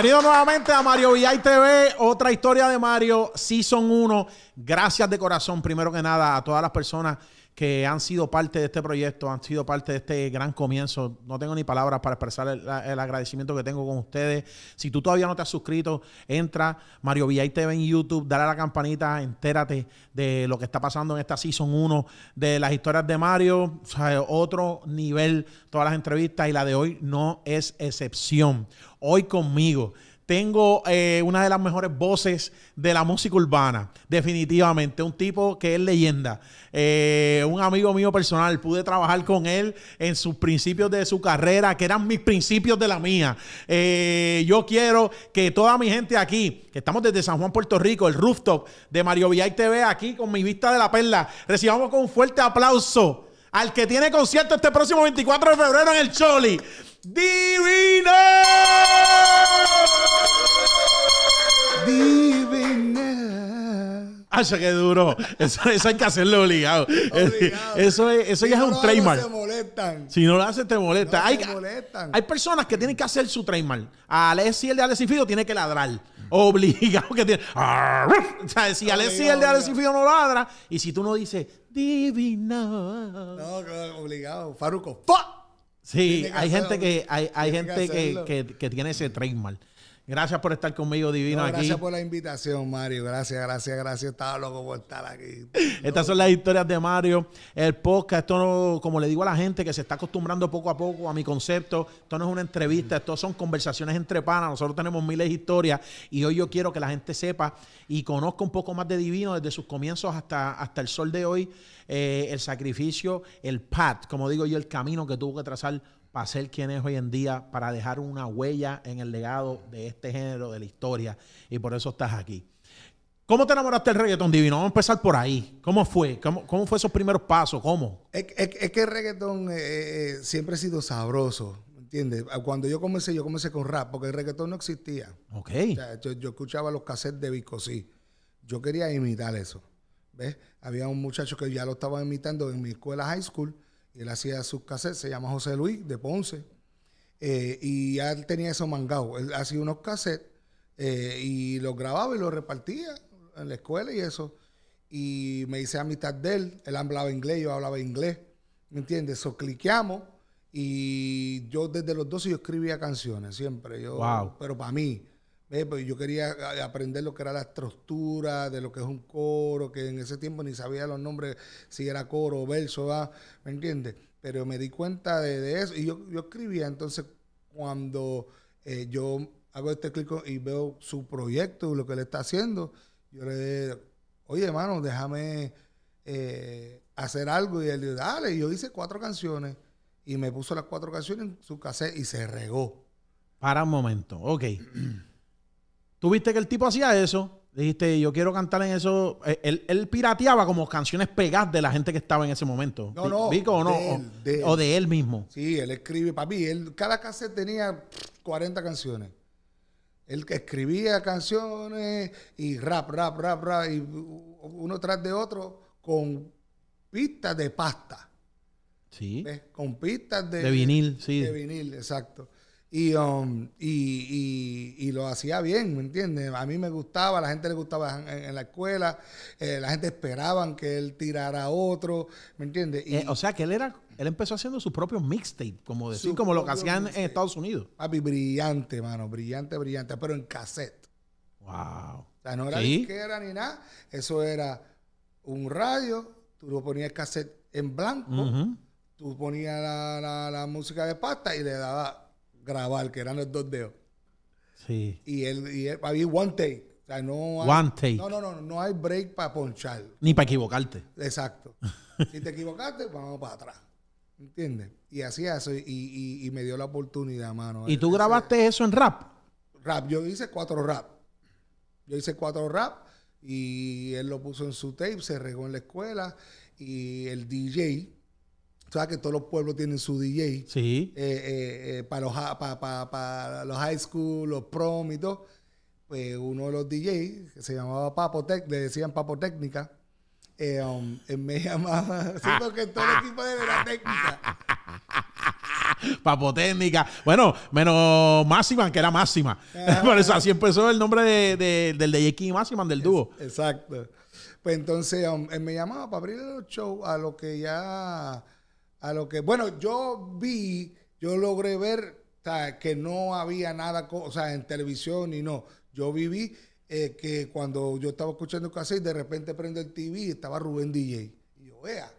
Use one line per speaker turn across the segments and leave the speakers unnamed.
Bienvenido nuevamente a Mario VI TV, otra historia de Mario, Season 1. Gracias de corazón, primero que nada, a todas las personas que han sido parte de este proyecto, han sido parte de este gran comienzo. No tengo ni palabras para expresar el, agradecimiento que tengo con ustedes. Si tú todavía no te has suscrito, entra Mario Villay TV en YouTube, dale a la campanita, entérate de lo que está pasando en esta Season 1 de las historias de Mario. otro nivel, todas las entrevistas y la de hoy no es excepción. Hoy conmigo tengo eh, una de las mejores voces de la música urbana, definitivamente. Un tipo que es leyenda. Eh, un amigo mío personal, pude trabajar con él en sus principios de su carrera, que eran mis principios de la mía. Eh, yo quiero que toda mi gente aquí, que estamos desde San Juan, Puerto Rico, el rooftop de Mario Villay TV, aquí con mi vista de la perla, recibamos con un fuerte aplauso al que tiene concierto este próximo 24 de febrero en el Choli divina. Divina. Ah, que duro. Eso, hay que hacerlo obligado. Eso, es, eso ya es un trademark. Si no lo haces, te molesta. hay, molestan. hay personas que tienen que hacer su trademark. A y el de Alessi Fido, tiene que ladrar obligado que tiene. O sea, si Alexi el de Fido no ladra, y si tú no dices,
divina. No, obligado, Faruco. fuck. Sí, hay gente que, hay, hay gente que, que,
que, tiene ese mal. Gracias por estar conmigo, Divino, gracias aquí. por la
invitación, Mario. Gracias, gracias, gracias. Estaba loco por estar aquí.
Estas son las historias de Mario. El podcast, esto como le digo a la gente que se está acostumbrando poco a poco a mi concepto, esto no es una entrevista, mm. esto son conversaciones entre panas. Nosotros tenemos miles de historias y hoy yo quiero que la gente sepa y conozca un poco más de Divino desde sus comienzos hasta, hasta el sol de hoy, eh, el sacrificio, el path, como digo yo, el camino que tuvo que trazar para ser quien es hoy en día, para dejar una huella en el legado de este género, de la historia, y por eso estás aquí. ¿Cómo te enamoraste del reggaetón divino? Vamos a empezar por ahí.
¿Cómo fue? ¿Cómo, fue esos primeros pasos? ¿Cómo? Es, que el reggaetón eh, eh, siempre ha sido sabroso, ¿entiendes? Ah, cuando yo comencé, yo comencé con rap, porque el reggaetón no existía. Ok. yo, escuchaba los cassettes de sí. Yo quería imitar eso. ¿Ves? Había un muchacho que ya lo estaba imitando en mi escuela high school él hacía sus cassettes, se llama José Luis de Ponce. Eh, y él tenía eso mangado. Él hacía unos cassettes eh, y los grababa y los repartía en la escuela y eso. Y me hice amistad de él. Él hablaba inglés, yo hablaba inglés. ¿Me entiendes? eso cliqueamos y yo desde los 12 yo escribía canciones siempre. Yo, Pero para mí. Pues, yo quería eh, aprender lo que era la estructura, de lo que es un coro, que en ese tiempo ni sabía los nombres, si era coro, verso, va ¿me entiendes? Pero me di cuenta de, eso y yo, escribía, entonces cuando eh, yo hago este clic y veo su proyecto, lo que le está haciendo, yo le digo, oye hermano, déjame eh, hacer algo y él dice, dale, y yo hice cuatro canciones y me puso las cuatro canciones en su cassette y se regó. Para un momento, ok.
Tú viste que el tipo hacía eso. Dijiste, yo quiero cantar en eso. Eh, él, pirateaba como canciones pegadas de la gente que estaba en ese momento. No, no. Vico, o no? De él, o, de él. mismo.
Sí, él escribe. Para mí, él, cada cassette tenía 40 canciones. Él escribía canciones y rap, rap, rap, rap, y uno tras de otro con pistas de pasta. Sí. Con pistas de, de vinil, sí. De vinil, exacto. Um, y, y, y, lo hacía bien, ¿me entiendes? A mí me gustaba, a la gente le gustaba en, la escuela, eh, la gente esperaban que él tirara otro, ¿me entiendes? Eh, o sea que él era, él empezó haciendo su propio mixtape, como decir, como lo que hacían en Estados Unidos. Papi, brillante, mano, brillante, brillante, pero en cassette. Wow. O sea, no era ¿Sí? disquera ni nada, eso era un radio, tú lo ponías cassette en blanco, tú ponías la, la música de pasta y le dabas grabar, que eran los dos dedos. Sí. Y él, y él había one take. O sea, no hay, No, no, no, no hay break para ponchar.
Ni para equivocarte.
Exacto. si te equivocaste, vamos para atrás. ¿Entiendes? Y hacía eso y, y, me dio la oportunidad, mano. ¿Y tú
grabaste eso en rap?
Rap, yo hice cuatro rap. Yo hice cuatro rap y él lo puso en su tape, se regó en la escuela y el DJ sabes que todos los pueblos tienen su DJ. Sí. Eh, eh, eh, para, los, para, los high school, los prom y todo. Pues uno de los DJs, que se llamaba Papo le decían Papo Técnica, um, él me llamaba, Sí, que todo el equipo de la técnica.
Papo técnica. Bueno, menos Máxima, que era Máxima. Ah. Por eso así empezó el nombre del DJ King y del dúo.
exacto. Pues entonces um, él me llamaba para abrir el show, a lo que ya a lo que, bueno, yo vi, yo logré ver que no había nada, o sea, en televisión y no. Yo viví eh, que cuando yo estaba escuchando casi, de repente prende el TV y estaba Rubén DJ. Y yo, vea,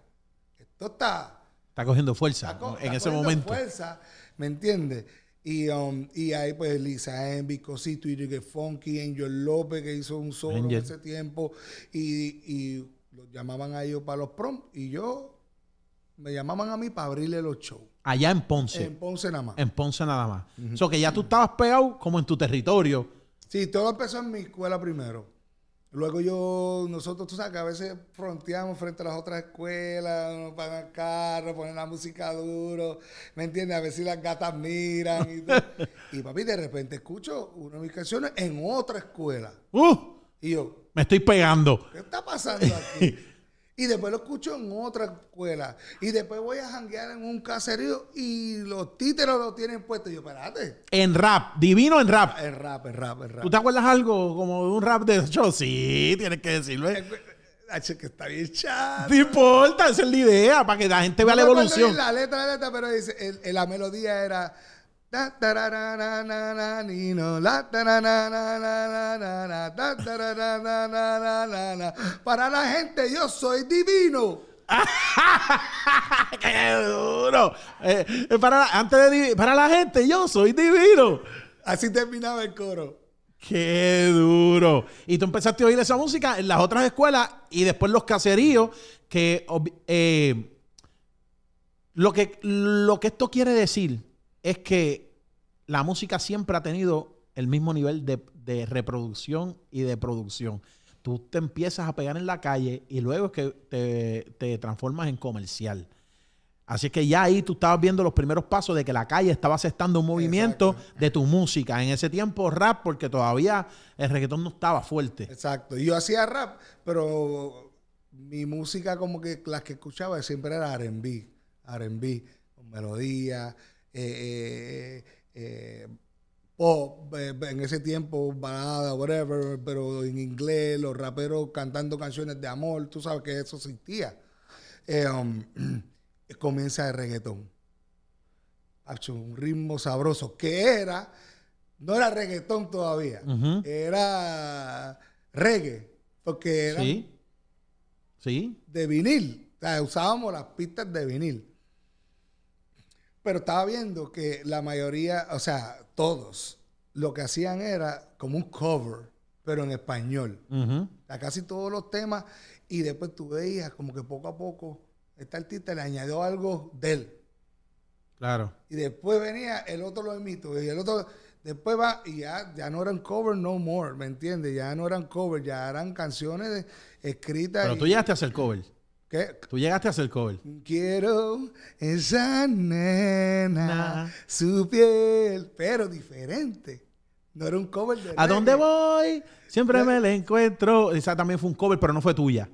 esto está...
Está cogiendo fuerza en ese momento.
fuerza, ¿me entiendes? Y, um, y ahí pues Lisa Envy, Cosito, que Funky, Angel López que hizo un solo en ese tiempo y, y los llamaban a ellos para los prom y yo me llamaban a mí para abrirle los shows.
Allá en Ponce. En Ponce nada más. En Ponce nada más. O sea, que ya tú estabas pegado como en tu territorio.
Sí, todo empezó en mi escuela primero. Luego yo, nosotros, tú sabes que a veces fronteamos frente a las otras escuelas, nos pagan el carro, ponen la música duro, ¿me entiendes? A ver si las gatas miran y todo. y papi, de repente escucho una de mis canciones en otra escuela. ¡Uh! Y yo...
Me estoy pegando. ¿Qué
está pasando aquí? y después lo escucho en otra escuela. Y después voy a janguear en un caserío y los títeros lo tienen puesto. Y yo, espérate.
En rap, divino en rap. En rap, en rap, en rap. ¿Tú te acuerdas algo como de un rap de Yo, Sí,
tienes que decirlo. h ¿eh? que está bien chato.
No importa, esa es la idea, para que la gente vea la evolución. La
letra, la letra, pero dice, la melodía era para la gente, yo soy divino.
¡Qué duro! para, la, antes de, para la gente, yo soy divino. Así terminaba el coro. ¡Qué duro! Y tú empezaste a oír esa música en las otras escuelas y después los caseríos que... lo, que lo que esto quiere decir es que la música siempre ha tenido el mismo nivel de, reproducción y de producción. Tú te empiezas a pegar en la calle y luego es que te, transformas en comercial. Así que ya ahí tú estabas viendo los primeros pasos de que la calle estaba aceptando un movimiento de tu música. En ese tiempo rap, porque todavía
el reggaetón no estaba fuerte. Exacto. Yo hacía rap, pero mi música como que las que escuchaba siempre era R&B. R&B, con melodía. Eh, eh, eh, eh, en ese tiempo balada, whatever, pero en inglés, los raperos cantando canciones de amor, tú sabes que eso existía. Um, comienza el reggaetón. Un ritmo sabroso, que era, no era reggaetón todavía, era reggae, porque era ¿Sí? de vinil. usábamos las pistas de vinil. Pero estaba viendo que la mayoría, o sea, todos, lo que hacían era como un cover, pero en español. a casi todos los temas. Y después tú veías como que poco a poco este artista le añadió algo de él. Claro. Y después venía, el otro lo emito y el otro... Después va y ya, ya no eran cover no more, ¿me entiendes? Ya no eran cover, ya eran canciones escritas. Pero tú llegaste a hacer cover. Tú
llegaste a hacer cover.
Quiero esa nena, su piel, pero diferente. No era un cover de. ¿A dónde
voy? Siempre me la encuentro. Esa también fue un cover, pero no fue tuya.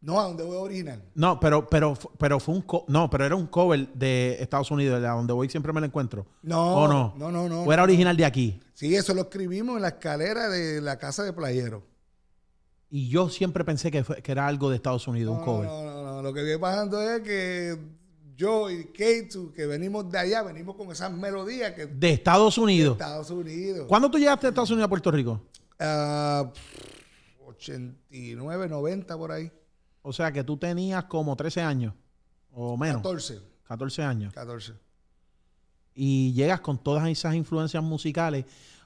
No, a dónde voy original.
No, pero, pero, pero fue un no, pero era un cover de Estados Unidos, a dónde voy siempre me la encuentro. No, no, no, no, no. O era original de aquí.
Sí, eso lo escribimos en la escalera de la casa de Playero.
Y yo siempre pensé que, que era algo de Estados Unidos, un cover.
No, no, no, Lo que viene pasando es que yo y K2, que venimos de allá, venimos con esas melodías que... De Estados Unidos. De Estados Unidos.
¿Cuándo tú llegaste de Estados Unidos a Puerto Rico?
89, ah, 90 por ahí. O sea que
tú tenías como 13 años o menos. 14. 14 años. 14. Y llegas con todas esas influencias musicales.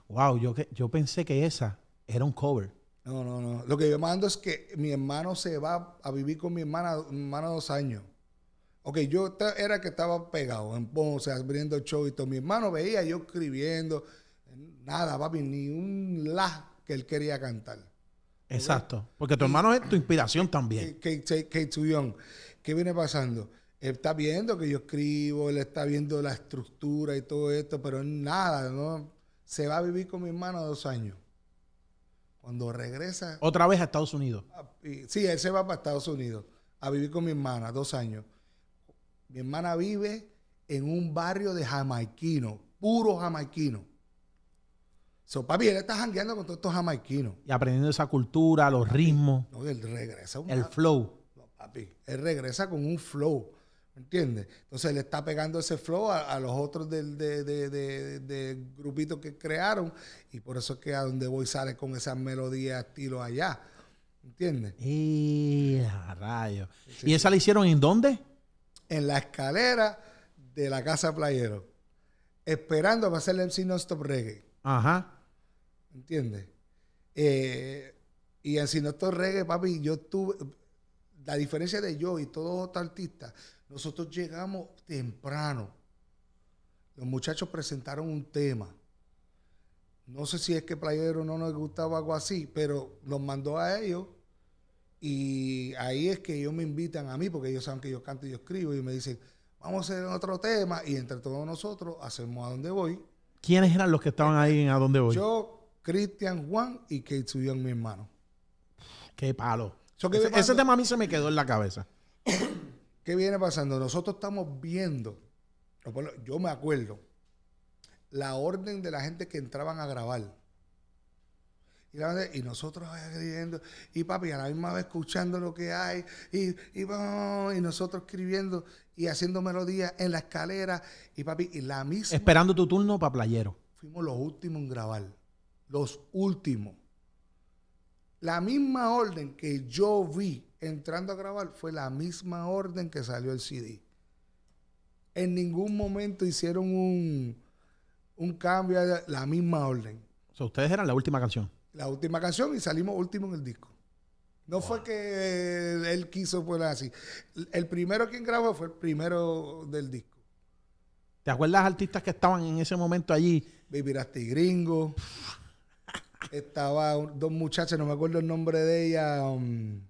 Wow, yo, yo pensé que
esa era un cover. No, no, no. Lo que yo mando es que mi hermano se va a vivir con mi hermana, dos años. Ok, yo era que estaba pegado en Ponce, abriendo show y todo. Mi hermano veía yo escribiendo, nada, papi, ni un la que él quería cantar.
Exacto,
porque tu hermano es tu inspiración también. Kate Tuyón, ¿qué viene pasando? Él está viendo que yo escribo, él está viendo la estructura y todo esto, pero nada, ¿no? Se va a vivir con mi hermano dos años. Cuando regresa. Otra vez a Estados Unidos. Ah, sí, él se va para Estados Unidos a vivir con mi hermana, dos años. Mi hermana vive en un barrio de jamaiquino, puro jamaiquino. So, papi, él está jangueando con todos estos jamaiquinos. Y aprendiendo esa cultura, los ritmos. No, él regresa. el flow. papi, él regresa con un flow. ¿Entiendes? Entonces le está pegando ese flow a, los otros del de, grupito que crearon y por eso es que a donde voy sale con esas melodías estilo allá. ¿Entiendes? Y a ¿Y esa la hicieron en dónde? En la escalera de la casa Playero. Esperando a hacerle el MC Reggae. Ajá. ¿Entiendes? Eh, y el MC Reggae, papi, yo tuve. La diferencia de yo y todos otros artistas nosotros llegamos temprano. Los muchachos presentaron un tema. No sé si es que Playero no nos gustaba algo así, pero los mandó a ellos. Y ahí es que ellos me invitan a mí, porque ellos saben que yo canto y yo escribo, y me dicen, vamos a hacer otro tema. Y entre todos nosotros hacemos A Dónde Voy.
¿Quiénes eran los que estaban ahí en A Dónde Voy?
Yo, Cristian, Juan y Kate en mi hermano. Qué palo. ese tema a mí se me quedó en la cabeza. ¿Qué viene pasando? Nosotros estamos viendo, yo me acuerdo, la orden de la gente que entraban a grabar. Y, nosotros y papi, a la misma vez escuchando lo que hay, y, y, y nosotros escribiendo y haciendo melodías en la escalera, y papi, y la misma. Esperando
tu turno para playero.
Fuimos los últimos en grabar, los últimos. La misma orden que yo vi entrando a grabar, fue la misma orden que salió el CD. En ningún momento hicieron un, un cambio, la misma orden. O sea, ustedes eran la última canción. La última canción y salimos último en el disco. No fue que él, quiso poner así. El primero quien grabó fue el primero del disco. ¿Te acuerdas artistas que estaban en ese momento allí? Baby Gringo. Estaba dos muchachos, no me acuerdo el nombre de ella. Um,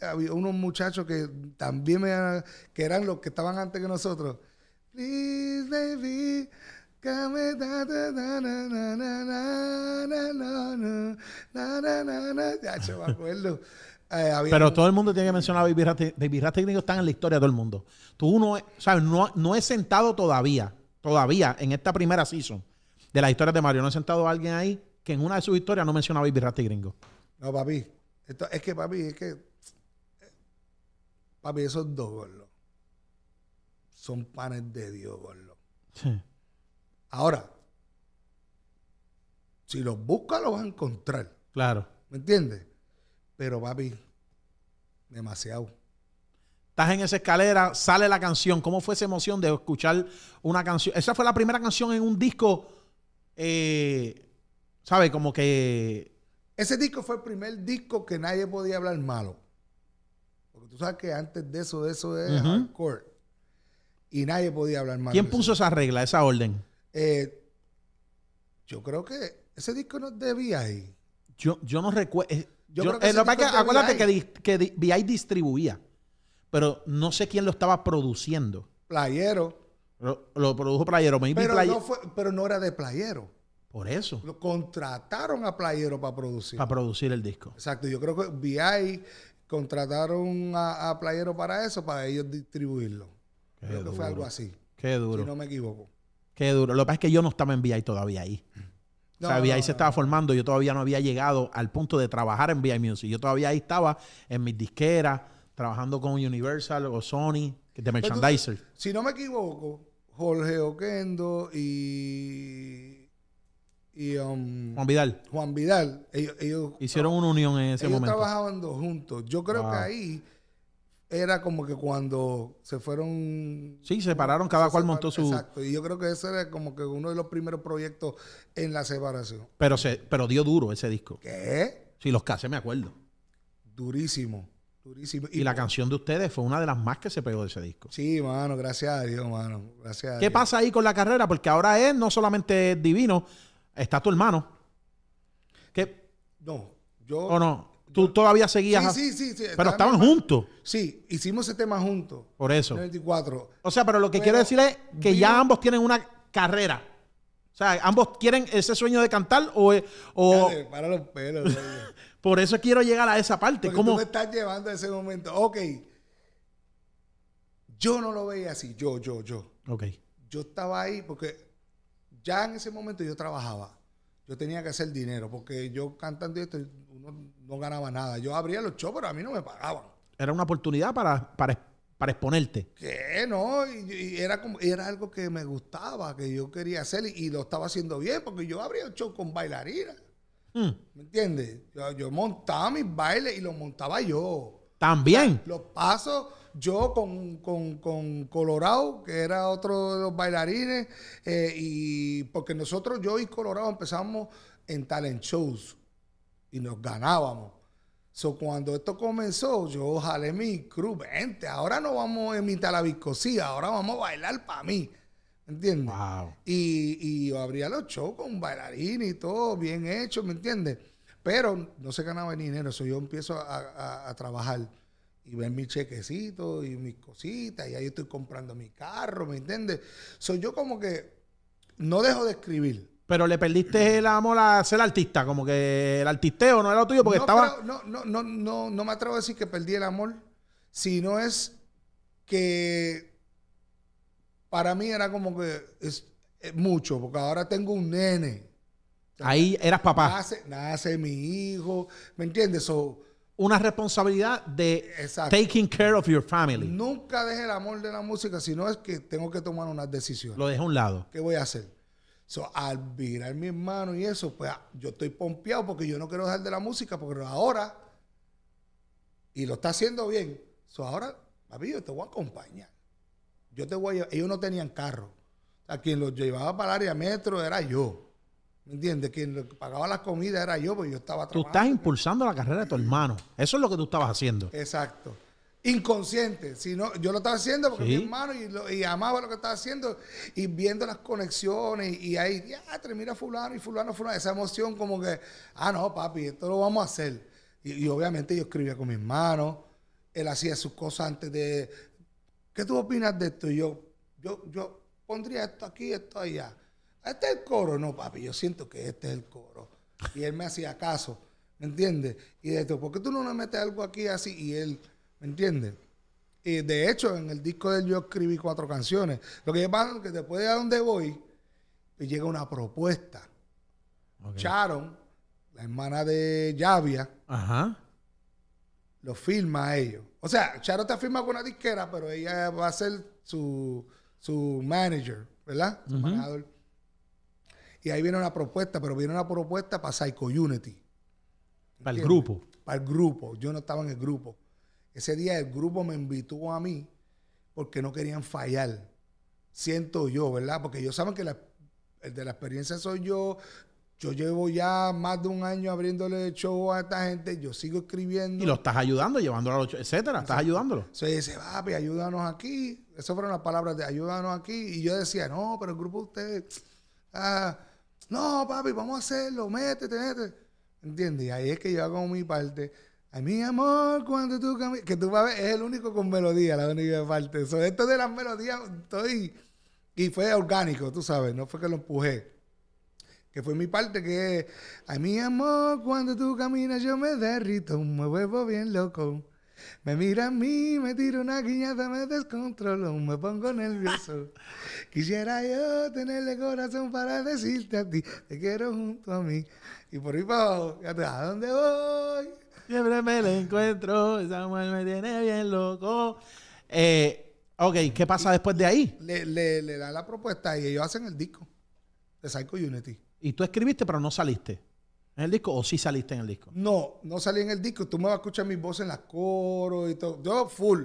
había unos muchachos que también me, que eran los que estaban antes que nosotros. Pero todo
el mundo tiene que mencionar a Baby Rat. están en la historia de todo el mundo. Tú no, sabes, no, he sentado todavía, todavía en esta primera season de las historias de Mario. No he sentado a alguien ahí que en una de sus historias no mencionaba a Baby Rat Gringo.
No, papi es que, papi, es que. Papi, esos dos son panes de Dios, Sí. Ahora, si los buscas, los vas a encontrar. Claro. ¿Me entiendes? Pero, papi,
demasiado. Estás en esa escalera, sale la canción. ¿Cómo fue esa emoción de escuchar una canción? Esa fue la primera canción en un disco, eh, ¿sabes? Como que
ese disco fue el primer disco que nadie podía hablar malo. Porque tú sabes que antes de eso, de eso es hardcore. Y nadie podía hablar malo. ¿Quién puso
esa regla, esa orden?
Eh, yo creo que ese disco no es de B.I.
Yo, yo no recuerdo. Eh, yo, eh, acuérdate que, B.I. distribuía, pero no sé quién lo estaba produciendo.
Playero.
Lo, produjo Playero.
pero no era de Playero. Por eso. Lo contrataron a Playero para producir. Para producir el disco. Exacto. Yo creo que VI contrataron a, Playero para eso, para ellos distribuirlo. creo que fue algo así. Qué duro. Si no me equivoco.
Qué duro. Lo que pasa es que yo no estaba en VI todavía ahí. o sea, VI se estaba formando, yo todavía no había llegado al punto de trabajar en VI Music. Yo todavía ahí estaba en mis disqueras, trabajando con Universal o Sony, de merchandiser.
si no me equivoco, Jorge Oquendo y Um, Juan Vidal. Juan Vidal. Ellos, Hicieron
una unión en ese ellos trabajaban
dos juntos. Yo creo que ahí era como que cuando se fueron... Sí, separaron, cada cual montó su... Exacto, y yo creo que ese era como que uno de los primeros proyectos en la separación. Pero,
se, pero dio duro ese disco. ¿Qué? Sí, los casé, me acuerdo. Durísimo. Durísimo. Y, la canción de ustedes fue una de las más que se pegó de ese disco.
Sí, mano, gracias a Dios, mano. Gracias ¿Qué
pasa ahí con la carrera? Porque ahora es no solamente divino, Está tu hermano. Que,
no, yo. O
no. Tú todavía seguías. Sí, sí, sí. pero estaban juntos.
Sí, hicimos ese tema juntos. Por eso. 94. O sea, pero lo que quiero decir es
que ya ambos tienen una carrera. O sea, ambos quieren ese sueño de cantar o.
para los pelos.
Por eso quiero llegar a esa parte. Porque ¿Cómo?
estás llevando ese momento. Ok. Yo no lo veía así. Yo, yo, yo. Ok. Yo estaba ahí porque ya en ese momento yo trabajaba. Yo tenía que hacer dinero porque yo cantando esto no ganaba nada. Yo abría los shows, pero a mí no me pagaban. Era una oportunidad para, para, exponerte. Que no, y, era como, era algo que me gustaba, que yo quería hacer y, lo estaba haciendo bien porque yo abría el show con bailarinas. Mm. ¿Me entiendes? Yo, montaba mis bailes y los montaba yo. También. los pasos yo con, con, Colorado, que era otro de los bailarines, eh, y porque nosotros, yo y Colorado empezamos en talent shows y nos ganábamos. So, cuando esto comenzó, yo jalé mi crew, vente, ahora no vamos a imitar la viscosía, ahora vamos a bailar para mí. ¿me ¿Entiendes? Y, y abría los shows con bailarines y todo, bien hecho, ¿me entiendes? Pero no se ganaba dinero, eso yo empiezo a, a trabajar y ver mi chequecito y mis cositas, y ahí estoy comprando mi carro, ¿me entiendes? Soy yo como que no dejo de escribir. Pero le perdiste el amor a ser
artista, como que el artisteo no era lo tuyo porque estaba...
no, no, no, no, no me atrevo a decir que perdí el amor, sino es que para mí era como que es, mucho, porque ahora tengo un nene. Ahí eras papá. Nace, mi hijo, ¿me entiendes? So, una responsabilidad de taking
care of your family.
Nunca deje el amor de la música, sino es que tengo que tomar una decisión. Lo dejo a un lado. ¿Qué voy a hacer? So, al virar mi hermano y eso, pues yo estoy pompeado porque yo no quiero dejar de la música, porque ahora, y lo está haciendo bien, so, ahora, papi, yo te voy a acompañar. Yo te voy a llevar. Ellos no tenían carro. a quien los llevaba para el área metro era yo. ¿Me entiendes? Quien pagaba la comida era yo, porque yo estaba
trabajando. Tú estás impulsando la carrera de tu hermano. Eso es lo que tú estabas haciendo.
Exacto. Inconsciente. Si yo lo estaba haciendo porque mi hermano y, amaba lo que estaba haciendo y viendo las conexiones y ahí, ya, termina fulano y fulano, fulano. Esa emoción como que, ah, no, papi, esto lo vamos a hacer. Y, obviamente yo escribía con mi hermano. Él hacía sus cosas antes de... ¿Qué tú opinas de esto? yo, yo, yo pondría esto aquí, esto allá ¿Este es el coro? No, papi, yo siento que este es el coro. Y él me hacía caso, ¿me entiendes? Y de esto, ¿por qué tú no me metes algo aquí así? Y él, ¿me entiendes? Y de hecho, en el disco de él yo escribí cuatro canciones. Lo que pasa es que después de a donde voy, me llega una propuesta. Charon, la hermana de Yavia, lo firma a ellos. O sea, Sharon te firma con una disquera, pero ella va a ser su, su manager, ¿verdad? Su y ahí viene una propuesta, pero viene una propuesta para Psycho Unity. Para el grupo. Para el grupo. Yo no estaba en el grupo. Ese día el grupo me invitó a mí porque no querían fallar. Siento yo, ¿verdad? Porque ellos saben que el de la experiencia soy yo. Yo llevo ya más de un año abriéndole show a esta gente. Yo sigo escribiendo. Y lo
estás ayudando, llevándolo a los
etcétera. Estás ayudándolo. Se dice, papi, ayúdanos aquí. Esas fueron las palabras de ayúdanos aquí. Y yo decía, no, pero el grupo de ustedes. Ah, no, papi, vamos a hacerlo, métete, métete. ¿Entiendes? Y ahí es que yo hago mi parte. Ay, mi amor, cuando tú caminas. Que tú vas es el único con melodía, la única parte. esto de las melodías, estoy. Y fue orgánico, tú sabes, no fue que lo empujé. Que fue mi parte que. Ay, mi amor, cuando tú caminas, yo me derrito, me vuelvo bien loco. Me mira a mí, me tiro una guiñata, me descontrolo, me pongo nervioso. Quisiera yo tenerle corazón para decirte a ti, te quiero junto a mí. Y por ahí para abajo, ¿a dónde voy? Siempre me la encuentro, esa mujer me
tiene bien loco. Eh, ok, ¿qué pasa después de ahí? Le, le, le da
la propuesta y ellos hacen el disco de Psycho Unity. Y tú escribiste, pero no saliste. ¿En el disco o sí saliste en el disco? No, no salí en el disco. Tú me vas a escuchar mi voz en las coros y todo. Yo full.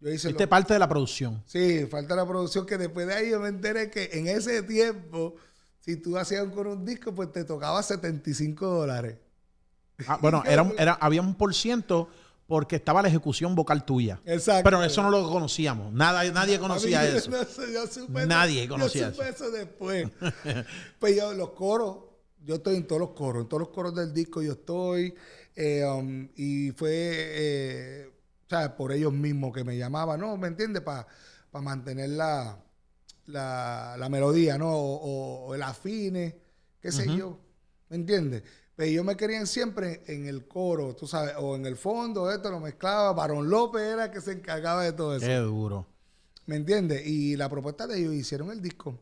Yo hice este parte
de la producción.
Sí, falta la producción que después de ahí yo me enteré que en ese tiempo, si tú hacías con un disco, pues te tocaba 75 dólares. Ah, bueno, era, era, había un por ciento porque estaba la
ejecución vocal tuya. Exacto. Pero eso no lo conocíamos. Nada, nadie conocía eso.
nadie conocía yo supe eso. eso después. pues yo, los coros, yo estoy en todos los coros, en todos los coros del disco yo estoy. Eh, um, y fue, eh, ¿sabes? Por ellos mismos que me llamaban, ¿no? ¿Me entiendes? Para mantener la, la, la, melodía, ¿no? O, el afine, qué sé yo. ¿Me entiendes? Pero pues ellos me querían siempre en el coro, tú sabes, o en el fondo, esto lo mezclaba. Barón López era el que se encargaba de todo eso. Qué duro. ¿Me entiendes? Y la propuesta de ellos hicieron el disco.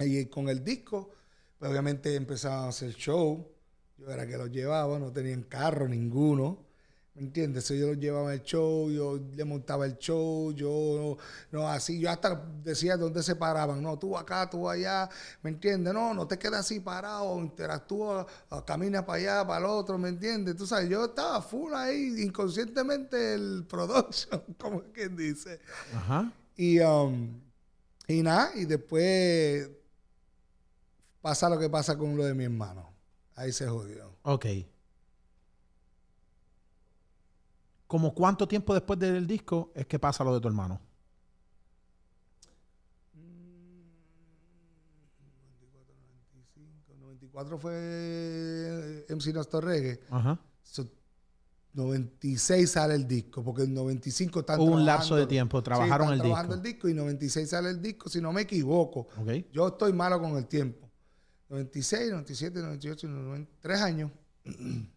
Y con el disco pero obviamente empezaban a hacer show. Yo era que los llevaba, no tenían carro ninguno. ¿Me entiendes? yo los llevaba al show, yo le montaba el show, yo no, así, yo hasta decía dónde se paraban, no, tú acá, tú allá, ¿me entiendes? No, no te quedas así parado, interactúa, ah, camina para allá, para el otro, ¿me entiendes? Tú sabes, yo estaba full ahí, inconscientemente el production, como quien dice. Ajá. Y, um, y nada, y después pasa lo que pasa con lo de mi hermano. Ahí se jodió. Ok. ¿Como cuánto
tiempo después del disco es que pasa lo de tu hermano? 94,
95. 94 fue eh, MC Nostor Reggae. Ajá. 96 sale el disco, porque en 95 están Hubo un lapso de tiempo, trabajaron el trabajando disco. el disco y 96 sale el disco, si no me equivoco. Yo estoy malo con el tiempo. 96, 97, 98, 99, tres años.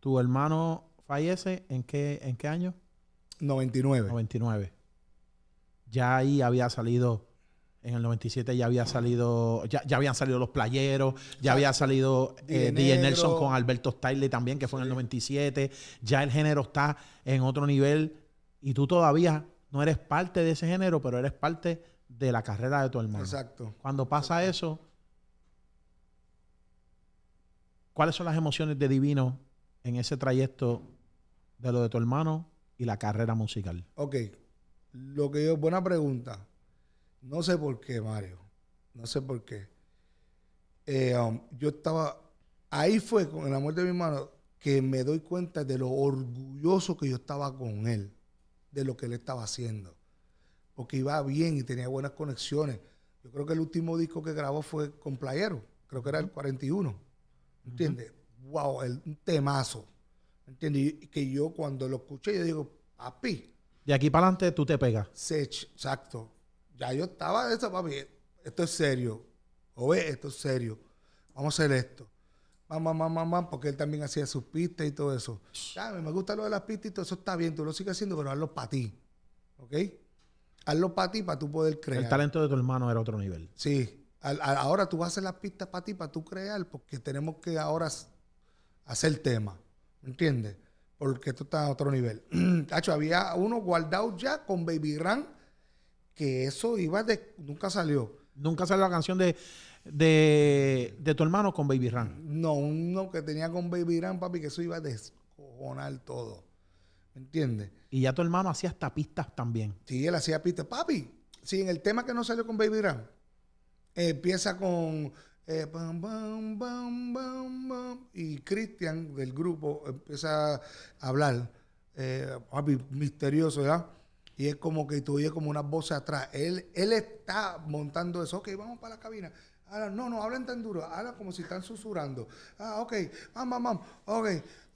¿Tu hermano fallece en qué, en qué año? 99. 99. Ya ahí había salido, en el 97 ya había salido, ya, habían salido los playeros, ya ah, había salido eh, Nelson con Alberto Stiley también, que fue en el 97. Ya el género está en otro nivel y tú todavía no eres parte de ese género, pero eres parte de la carrera de tu hermano. Exacto. Cuando pasa eso ¿Cuáles son las emociones de Divino en ese trayecto de lo de tu hermano y la carrera musical?
Ok, lo que yo, buena pregunta. No sé por qué, Mario. No sé por qué. Eh, um, yo estaba, ahí fue con la muerte de mi hermano que me doy cuenta de lo orgulloso que yo estaba con él, de lo que él estaba haciendo. Porque iba bien y tenía buenas conexiones. Yo creo que el último disco que grabó fue con Playero, creo que era el 41. ¿Entiendes? Wow, el, un temazo. ¿Entiendes? Y que yo cuando lo escuché, yo digo, papi. De aquí para adelante tú te pegas. Sí, exacto. Ya yo estaba de eso, papi. Esto es serio. Oye, esto es serio. Vamos a hacer esto. Mamá, mamá, mamá, porque él también hacía sus pistas y todo eso. Ya, me gusta lo de las pistas y todo eso está bien, tú lo sigues haciendo, pero hazlo para ti. ¿Ok? Hazlo para ti, para tú poder creer. El talento de tu hermano era otro nivel. Sí, ahora tú vas a hacer las pistas para ti, para tú crear, porque tenemos que ahora hacer tema. ¿Entiendes? Porque esto está a otro nivel. Hacho, había uno guardado ya con Baby Run, que eso iba de. Nunca salió. Nunca salió la canción de, de, tu hermano con Baby Run. No, uno que tenía con Baby Run, papi, que eso iba a descojonar todo. ¿me ¿Entiendes?
Y ya tu hermano hacía hasta pistas también.
Sí, él hacía pistas. Papi, sí, en el tema que no salió con Baby Run empieza con eh, y Cristian del grupo empieza a hablar, eh, misterioso, ya Y es como que tú oye como una voz atrás. Él, él está montando eso, ok, vamos para la cabina. Ahora, no, no, hablen tan duro, hablan como si están susurrando. Ah, ok, vamos vamos, ok,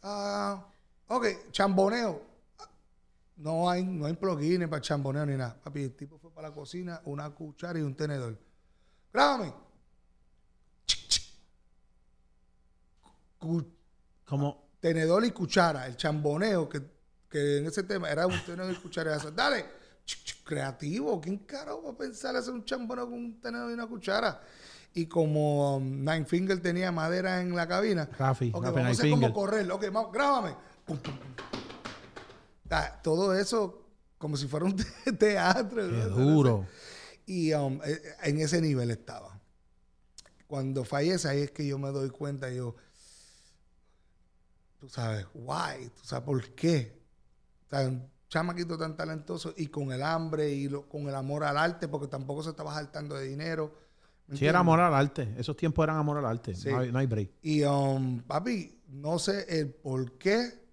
ah, ok, chamboneo. No hay, no hay plugins para chamboneo ni nada. Papi, el tipo fue para la cocina, una cuchara y un tenedor Grábame. Como tenedor y cuchara, el chamboneo que, en ese tema era un tenedor y cuchara. Dale, creativo, ¿quién caro va a pensar hacer un chamboneo con un tenedor y una cuchara? y como um, Nine Finger tenía madera en la cabina. ok, okay, vamos como correr. Ok, grábame. Ah, todo eso como si fuera un teatro. Qué duro. Y um, eh, eh, en ese nivel estaba. Cuando fallece, ahí es que yo me doy cuenta, yo, tú sabes, why, tú sabes, ¿por qué? Tan chamaquito tan talentoso y con el hambre y con el amor al arte, porque tampoco se estaba saltando de dinero. Sí, era amor al arte. Esos tiempos eran amor al arte. No, hay, break. Y, um, papi, no sé el por qué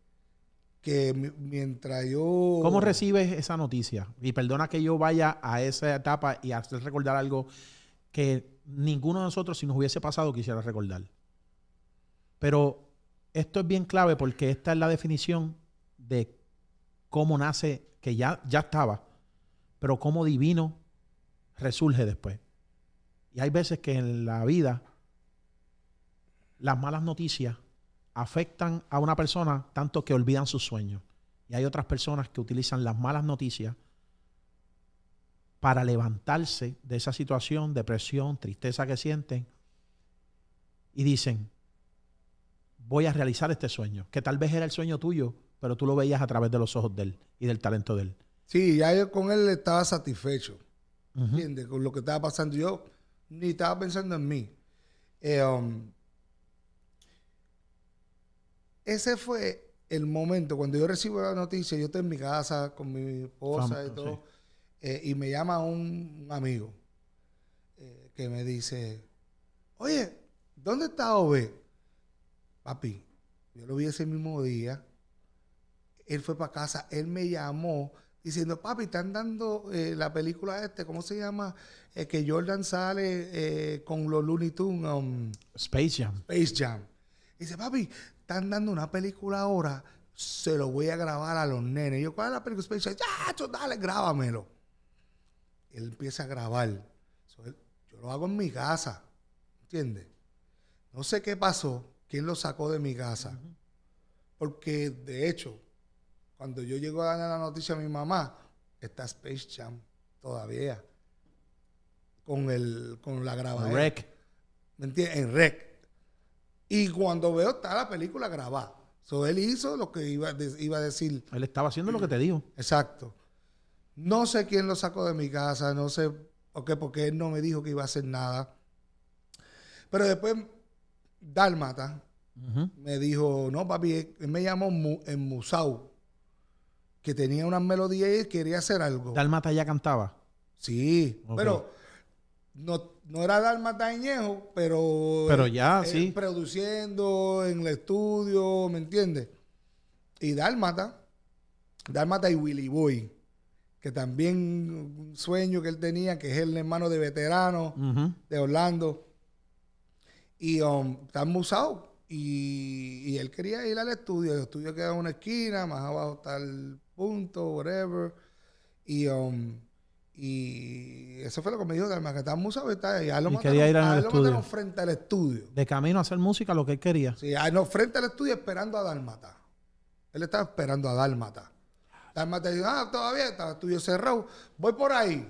que mientras yo... ¿Cómo
recibes esa noticia? Y perdona que yo vaya a esa etapa y hacer recordar algo que ninguno de nosotros, si nos hubiese pasado, quisiera recordar. Pero esto es bien clave porque esta es la definición de cómo nace, que ya, ya estaba, pero cómo divino resurge después. Y hay veces que en la vida las malas noticias afectan a una persona tanto que olvidan sus sueños. Y hay otras personas que utilizan las malas noticias para levantarse de esa situación, depresión, tristeza que sienten y dicen, voy a realizar este sueño, que tal vez era el sueño tuyo, pero tú lo veías a través de los ojos de él y del talento de él.
Sí, ya yo con él estaba satisfecho, ¿entiendes? Con lo que estaba pasando yo, ni estaba pensando en mí. Eh, um, ese fue el momento, cuando yo recibo la noticia, yo estoy en mi casa con mi esposa y todo, eh, y me llama un amigo eh, que me dice, oye, ¿dónde está Ove? Papi, yo lo vi ese mismo día, él fue para casa, él me llamó diciendo, papi, están dando eh, la película este, ¿cómo se llama? que Jordan sale con los Looney Tunes. Um, Space Jam. Space Jam. dice, papi, están dando una película ahora, se lo voy a grabar a los nenes. yo, ¿cuál es la película? Y dice, ya, dale, grábamelo. Él empieza a grabar. yo lo hago en mi casa, ¿entiende? No sé qué pasó, quién lo sacó de mi casa. Porque, de hecho, cuando yo llego a darle la noticia a mi mamá, está Space Jam todavía. Con, el, con la grabación En rec. Y cuando veo, está la película grabada. So, él hizo lo que iba, a decir. Él estaba haciendo lo que te eh, dijo. Exacto. No sé quién lo sacó de mi casa, no sé por qué, porque él no me dijo que iba a hacer nada. Pero después, Dalmata me dijo, no, papi, él, me llamó en eh, Musau, que tenía una melodía y quería hacer algo. Dalmata ya cantaba. Sí, pero no, no era Dálmata Ñejo, pero. Pero ya, sí. Produciendo en el estudio, ¿me entiendes? Y Dálmata, Dálmata y Willy Boy, que también un sueño que él tenía, que es el hermano de veterano de Orlando. Y um, están usados. Y, él quería ir al estudio. El estudio queda en una esquina, más abajo está el punto, whatever. Y. Um, y eso fue lo que me dijo que estaba Musa está y quería ir al lo mataron frente al estudio. De camino a hacer música, lo que él quería. Sí, ahí no, frente al estudio esperando a Dalmata. Él estaba esperando a Dalmata. Dalmata dijo, ah, todavía está el estudio cerrado, voy por ahí.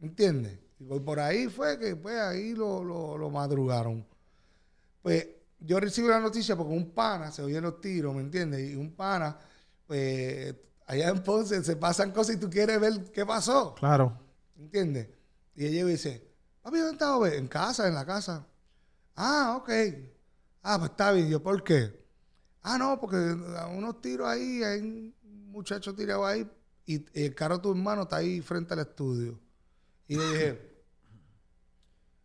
¿Me ¿Entiendes? Y voy por ahí fue que pues ahí lo, madrugaron. Pues yo recibí la noticia porque un pana, se oyen los tiros, ¿me entiendes? Y un pana, pues Allá en Ponce se pasan cosas y tú quieres ver qué pasó. Claro. ¿Entiendes? Y ella dice, papi, ¿dónde está estás, En casa, en la casa. Ah, ok. Ah, pues está bien. Yo, ¿por qué? Ah, no, porque unos tiros ahí, hay un muchacho tirado ahí y, el carro de tu hermano está ahí frente al estudio. Y le dije,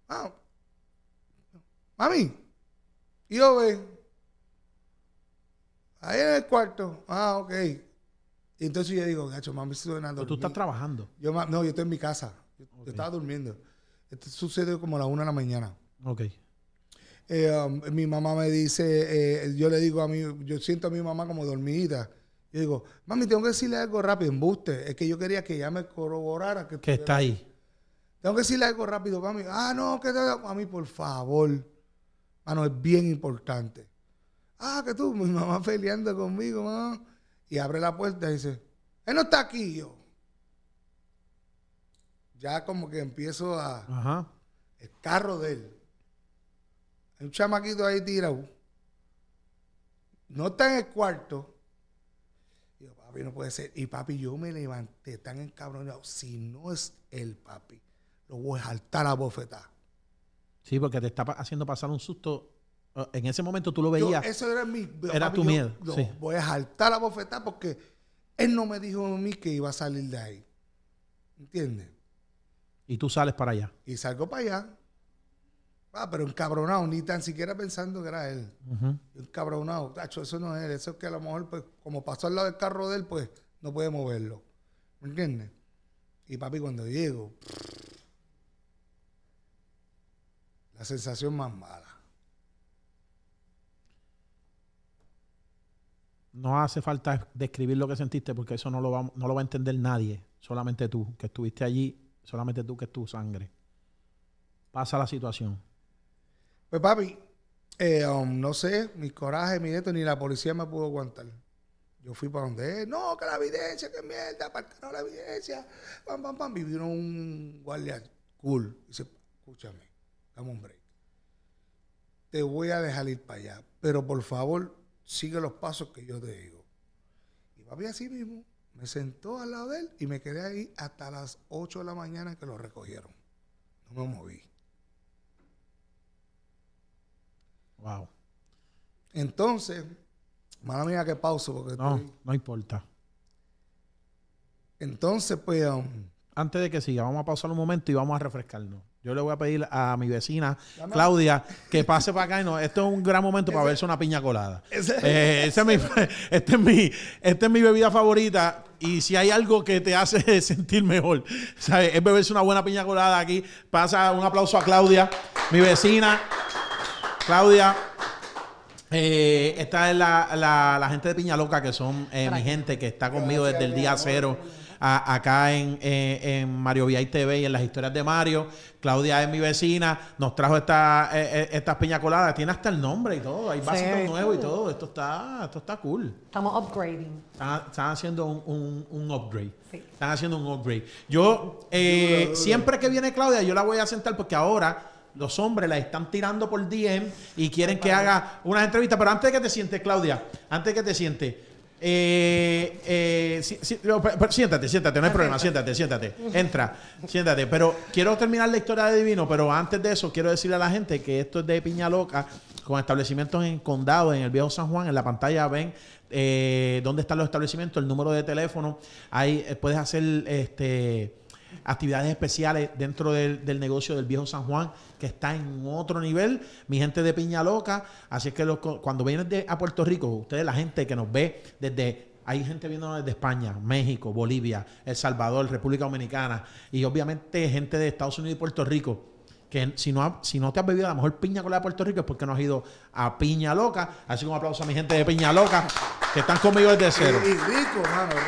ah, mami, y yo ve, ahí en el cuarto. Ah, ok. Y entonces yo digo, gacho, mami, estoy durmiendo. tú estás trabajando. no, yo estoy en mi casa. Yo, estaba durmiendo. Esto sucede como a las 1 de la mañana. Ok. Eh, um, mi mamá me dice, eh, yo le digo a mí, yo siento a mi mamá como dormidita. Yo digo, mami, tengo que decirle algo rápido, En embuste. Es que yo quería que ella me corroborara que, que está ahí. Tengo que decirle algo rápido, mami. Ah, no, que a mí, por favor. Mano, es bien importante. Ah, que tú, mi mamá peleando conmigo, mamá y abre la puerta y dice, él no está aquí yo. Ya como que empiezo a... El carro de él. Hay un chamaquito ahí tirado. No está en el cuarto. Y yo, papi, no puede ser. Y papi, yo me levanté tan encabronado. Si no es el papi, lo voy
a saltar a bofetar. Sí, porque te está haciendo pasar un susto en ese momento tú lo veías. eso
era mi. Era tu miedo. Voy a saltar la bofetada porque él no me dijo a mí que iba a salir de ahí. ¿Entiendes? Y tú sales para allá. Y salgo para allá. Ah, pero encabronado, ni tan siquiera pensando que era él. Encabronado, tacho, eso no es él. Eso es que a lo mejor, pues, como pasó al lado del carro de él, pues, no puede moverlo. ¿Me entiendes? Y papi, cuando llego, la sensación más mala.
no hace falta describir lo que sentiste porque eso no lo, va, no lo va a entender nadie, solamente tú, que estuviste allí, solamente tú que es tu sangre.
Pasa la situación. Pues papi, eh, um, no sé, mi coraje, mi nieto, ni la policía me pudo aguantar. Yo fui para donde no, que la evidencia, que mierda, aparte no la evidencia. Pam, pam, pam. Vivieron un guardia cool. Dice, escúchame, dame un break. Te voy a dejar ir para allá, pero por favor, sigue los pasos que yo te digo. Y papi así mismo me sentó al lado de él y me quedé ahí hasta las 8 de la mañana que lo recogieron. No me moví. Wow. Entonces, mala mía que pauso porque no, no importa.
Entonces, pues... Um, Antes de que siga, vamos a pausar un momento y vamos a refrescarnos. Yo le voy a pedir a mi vecina, Claudia, que pase para acá. Y no, esto es un gran momento para verse una piña colada. Eh, este es mi, este es mi, es mi bebida favorita. Y si hay algo que te hace sentir mejor, ¿sabes? es beberse una buena piña colada aquí. Pasa un aplauso a Claudia, mi vecina. Claudia, eh, esta es la, gente de Piña Loca, que son eh, mi gente que está conmigo desde el día cero acá en, eh, en, Mario VI TV y en las historias de Mario. Claudia es mi vecina, nos trajo esta, eh, eh, estas piña coladas, tiene hasta el nombre y todo, hay vasitos nuevos y uh. todo, esto está, está cool. Estamos upgrading. Están, haciendo un, upgrade. Sí. Están haciendo un upgrade. Yo, siempre que viene Claudia, yo la voy a sentar porque ahora los hombres la están tirando por DM y quieren que haga unas entrevistas. Pero antes de que te sientes, Claudia, antes de que te sientes, eh, eh, siéntate, siéntate, no hay problema, siéntate, siéntate. Entra, siéntate. Pero quiero terminar la historia de Divino, pero antes de eso quiero decirle a la gente que esto es de Piña Loca, con establecimientos en Condado, en el Viejo San Juan. En la pantalla ven eh, dónde están los establecimientos, el número de teléfono. Ahí eh, puedes hacer este actividades especiales dentro del, del, negocio del viejo San Juan, que está en otro nivel. Mi gente de piña loca así es que cuando vienen de, a Puerto Rico, ustedes, la gente que nos ve desde hay gente viendo desde España, México, Bolivia, El Salvador, República Dominicana y obviamente gente de Estados Unidos y Puerto Rico que si no, si no te has bebido la mejor piña colada de Puerto Rico es porque no has ido a Piña Loca. Así como aplauso a mi gente de Piña Loca, que están conmigo desde cero. rico,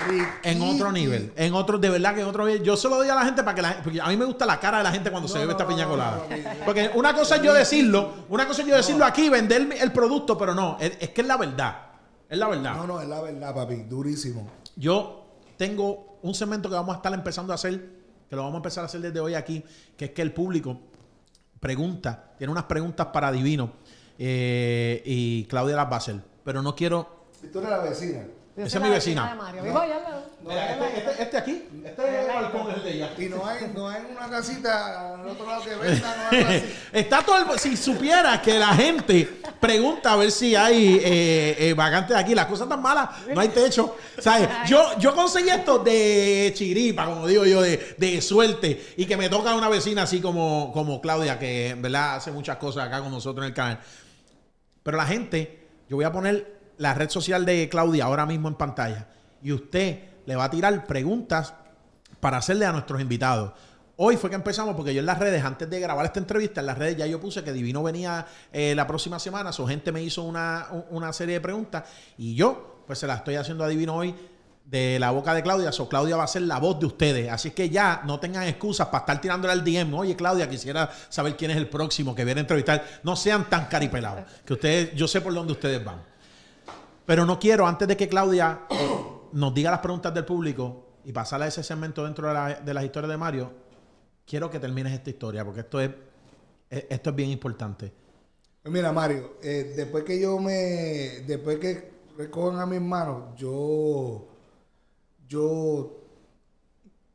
rico. En otro nivel, en otro, de verdad que en otro nivel. Yo se lo doy a la gente para que la porque a mí me gusta la cara de la gente cuando se bebe esta piña colada. porque una cosa es yo decirlo, una cosa es yo decirlo aquí, vender el, producto, pero no, es, es que es la verdad.
Es la verdad. No, no, es la verdad, papi, durísimo.
Yo tengo un segmento que vamos a estar empezando a hacer, que lo vamos a empezar a hacer desde hoy aquí, que es que el público pregunta tiene unas preguntas para Divino eh, y Claudia las va Pero no quiero...
Tú la vecina. Esa es mi vecina. este, aquí, este es el balcón de ella. Y no hay, una casita al otro
lado que venta.
Está todo Si supiera que la gente pregunta a ver si hay eh, eh vacantes aquí, las cosas tan malas, no hay techo. Yo, yo conseguí esto de chiripa, como digo yo, de, suerte, y que me toca una vecina así como, como Claudia, que en verdad hace muchas cosas acá con nosotros en el canal. Pero la gente, yo voy a poner la red social de Claudia ahora mismo en pantalla y usted le va a tirar preguntas para hacerle a nuestros invitados. Hoy fue que empezamos porque yo en las redes, antes de grabar esta entrevista, en las redes ya yo puse que Divino venía eh, la próxima semana, su gente me hizo una, serie de preguntas y yo pues se las estoy haciendo a Divino hoy de la boca de Claudia, so Claudia va a ser la voz de ustedes, así que ya no tengan excusas para estar tirándole al DM, oye Claudia, quisiera saber quién es el próximo que viene a entrevistar, no sean tan caripelados, que ustedes, yo sé por dónde ustedes van. Pero no quiero, antes de que Claudia nos diga las preguntas del público y pasar a ese segmento dentro de, la, las historias de Mario, quiero que termines esta historia, porque esto es, esto es bien importante.
Pues mira, Mario, eh, después que yo me. Después que recogen a mis manos, yo. Yo.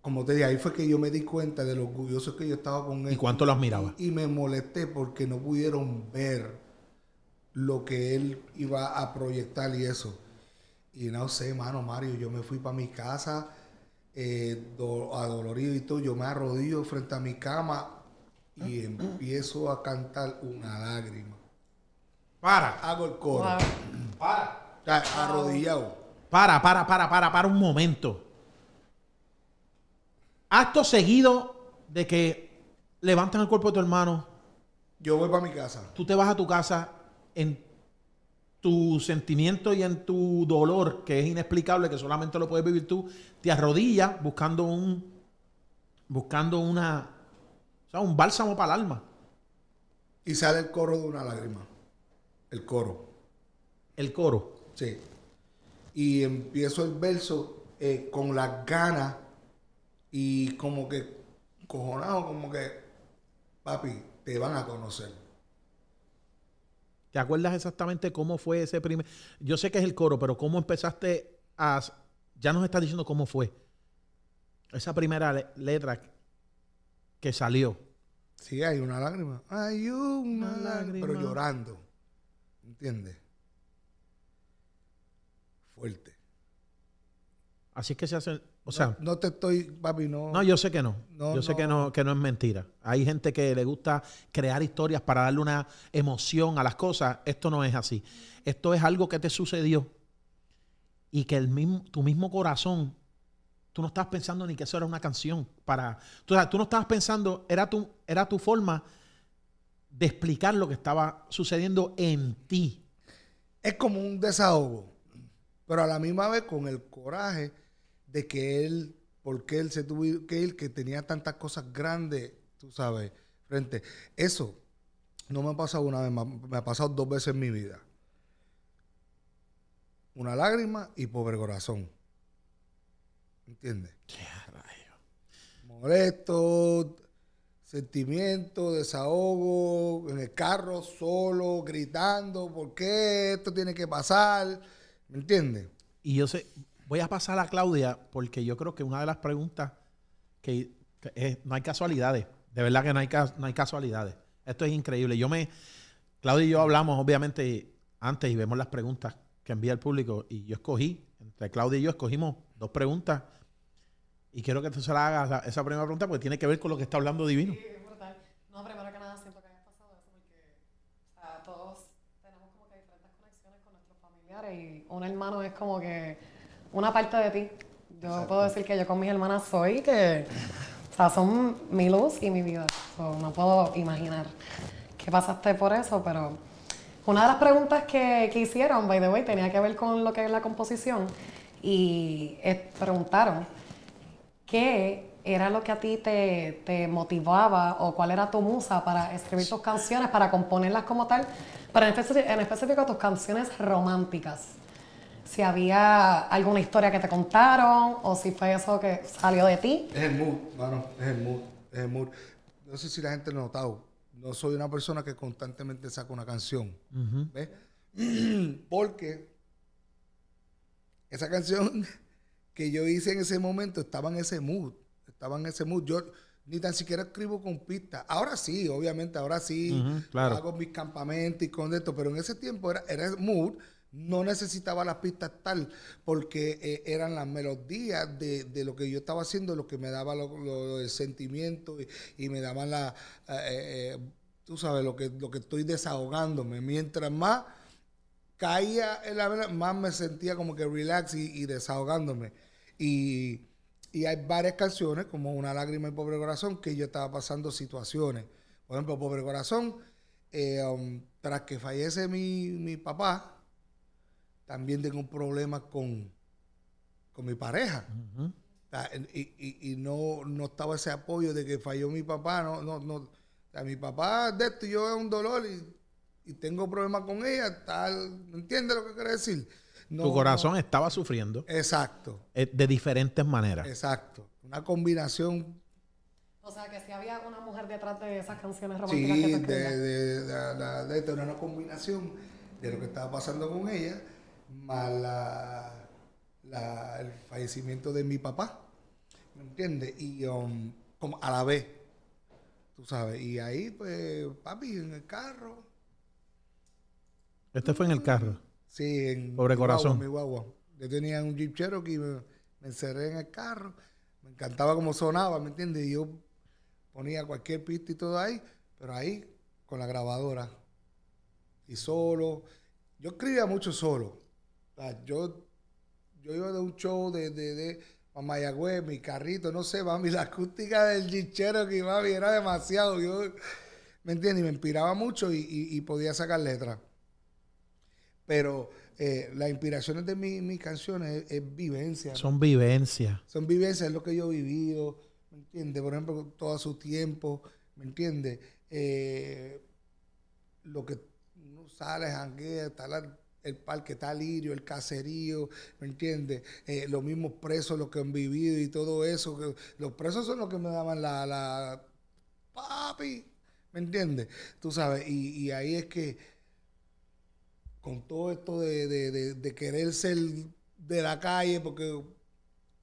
Como te dije, ahí fue que yo me di cuenta de lo orgulloso que yo estaba con él. ¿Y cuánto lo admiraba? y me molesté porque no pudieron ver lo que él iba a proyectar y eso. Y no sé, mano, Mario, yo me fui para mi casa, eh, adolorido y todo, yo me arrodillo frente a mi cama y empiezo a cantar una lágrima. Para. Hago el coro. Para. Arrodillado. Para, para, para, para, para un momento.
Acto seguido de que levantan el cuerpo de tu hermano. Yo voy para mi casa. Tú te vas a tu casa en tu sentimiento y en tu dolor, que es inexplicable, que solamente lo puedes vivir tú, te arrodillas buscando un, buscando una, un
bálsamo para el alma. Y sale el coro de una lágrima. El coro. El coro. Sí. Y empiezo el verso eh, con las ganas y como que cojonado, como que, papi, te van a conocer. ¿Te acuerdas exactamente
cómo fue ese primer? Yo sé que es el coro, pero ¿cómo empezaste a... Ya nos estás diciendo cómo fue. Esa primera letra que salió.
Sí, hay una lágrima. Hay una, lágrima. Pero llorando. ¿Entiendes? Fuerte. Así es que se
hacen. O sea,
no, te estoy, papi, no.
No, yo sé que no. yo sé que no que no es mentira. Hay gente que le gusta crear historias para darle una emoción a las cosas. Esto no es así. Esto es algo que te sucedió y que el mismo, tu mismo corazón, tú no estabas pensando ni que eso era una canción para, tú, tú no estabas pensando, era tu era
tu forma de explicar lo que estaba sucediendo en ti. Es como un desahogo, pero a la misma vez con el coraje de que él, porque él se tuvo que él que tenía tantas cosas grandes, tú sabes, frente. Eso no me ha pasado una vez, me ha pasado dos veces en mi vida. Una lágrima y pobre corazón. ¿Entiendes? Qué rayo. Molesto, sentimiento, desahogo, en el carro solo, gritando, ¿por qué esto tiene que pasar? ¿Me entiendes? Y yo sé, Voy a pasar a Claudia
porque yo creo que una de las preguntas que, es, no hay casualidades. De verdad que no hay, no hay casualidades. Esto es increíble. Yo me, Claudia y yo hablamos obviamente antes y vemos las preguntas que envía el público y yo escogí, entre Claudia y yo escogimos dos preguntas y quiero que tú se la hagas esa primera pregunta porque tiene que ver con lo que está hablando Divino. es
brutal. No, primero que nada siento que hayas pasado eso porque todos tenemos como que diferentes conexiones con nuestros familiares y un hermano es como que una parte de ti. Yo puedo decir que yo con mis hermanas soy, que son mi luz y mi vida. no puedo imaginar qué pasaste por eso, pero una de las preguntas que, hicieron, by the way, tenía que ver con lo que es la composición y preguntaron qué era lo que a ti te, motivaba o cuál era tu musa para escribir tus canciones, para componerlas como tal, pero en específico tus canciones románticas si había alguna historia que te contaron o si fue eso que salió de ti.
Es el mood, mano, es el mood, es el mood. No sé si la gente lo ha notado. No soy una persona que constantemente saca una canción. ¿Ves? Porque esa canción que yo hice en ese momento estaba en ese mood. Estaba en ese mood. Yo ni tan siquiera escribo con pistas. Ahora sí, obviamente, ahora sí. claro. Hago mis campamentos y con esto. Pero en ese tiempo era, era mood no necesitaba las pistas tal, porque eh, eran las melodías de, lo que yo estaba haciendo, lo que me daba los sentimientos el sentimiento y, me daban la, eh, eh, tú sabes, lo que, lo que estoy desahogándome. Mientras más caía en la más me sentía como que relax y, desahogándome. Y, hay varias canciones, como Una lágrima y Pobre Corazón, que yo estaba pasando situaciones. Por ejemplo, Pobre Corazón, um, tras que fallece mi, mi papá, también tengo un problema con, con mi pareja. y, no, no estaba ese apoyo de que falló mi papá. No, no, no. mi papá de esto yo es un dolor y, tengo problemas con ella. Tal, ¿Entiendes lo que quiero decir? tu corazón
estaba sufriendo. Exacto. Eh, de diferentes maneras.
Exacto. Una combinación.
O sea, que si había una mujer detrás de esas canciones románticas. de,
de, de, una combinación de lo que estaba pasando con ella para el fallecimiento de mi papá, ¿me entiendes? Y um, como a la vez, tú sabes, y ahí pues, papi, en el carro.
Este fue en el carro.
Sí, en mi Guagua, mi Yo tenía un Jeep Cherokee, me, me encerré en el carro, me encantaba cómo sonaba, ¿me entiendes? Y yo ponía cualquier pista y todo ahí, pero ahí con la grabadora y solo. Yo escribía mucho solo, yo, iba de un show de, de, de mi carrito, no sé, mami, la acústica del dichero que iba era demasiado. Yo, ¿Me entiendes? Y me inspiraba mucho y, podía sacar letras. Pero eh, las inspiraciones de mi, mis canciones es, vivencia. Son
vivencia. vivencias.
Son vivencia, es lo que yo he vivido, ¿me entiendes? Por ejemplo, todo su tiempo, ¿me entiendes? Eh, lo que no sale, janguea, está la el parque está lirio, el caserío, ¿me entiendes? Eh, los mismos presos, los que han vivido y todo eso. los presos son los que me daban la, la papi, ¿me entiendes? Tú sabes, y, ahí es que con todo esto de, de, de, querer ser de la calle, porque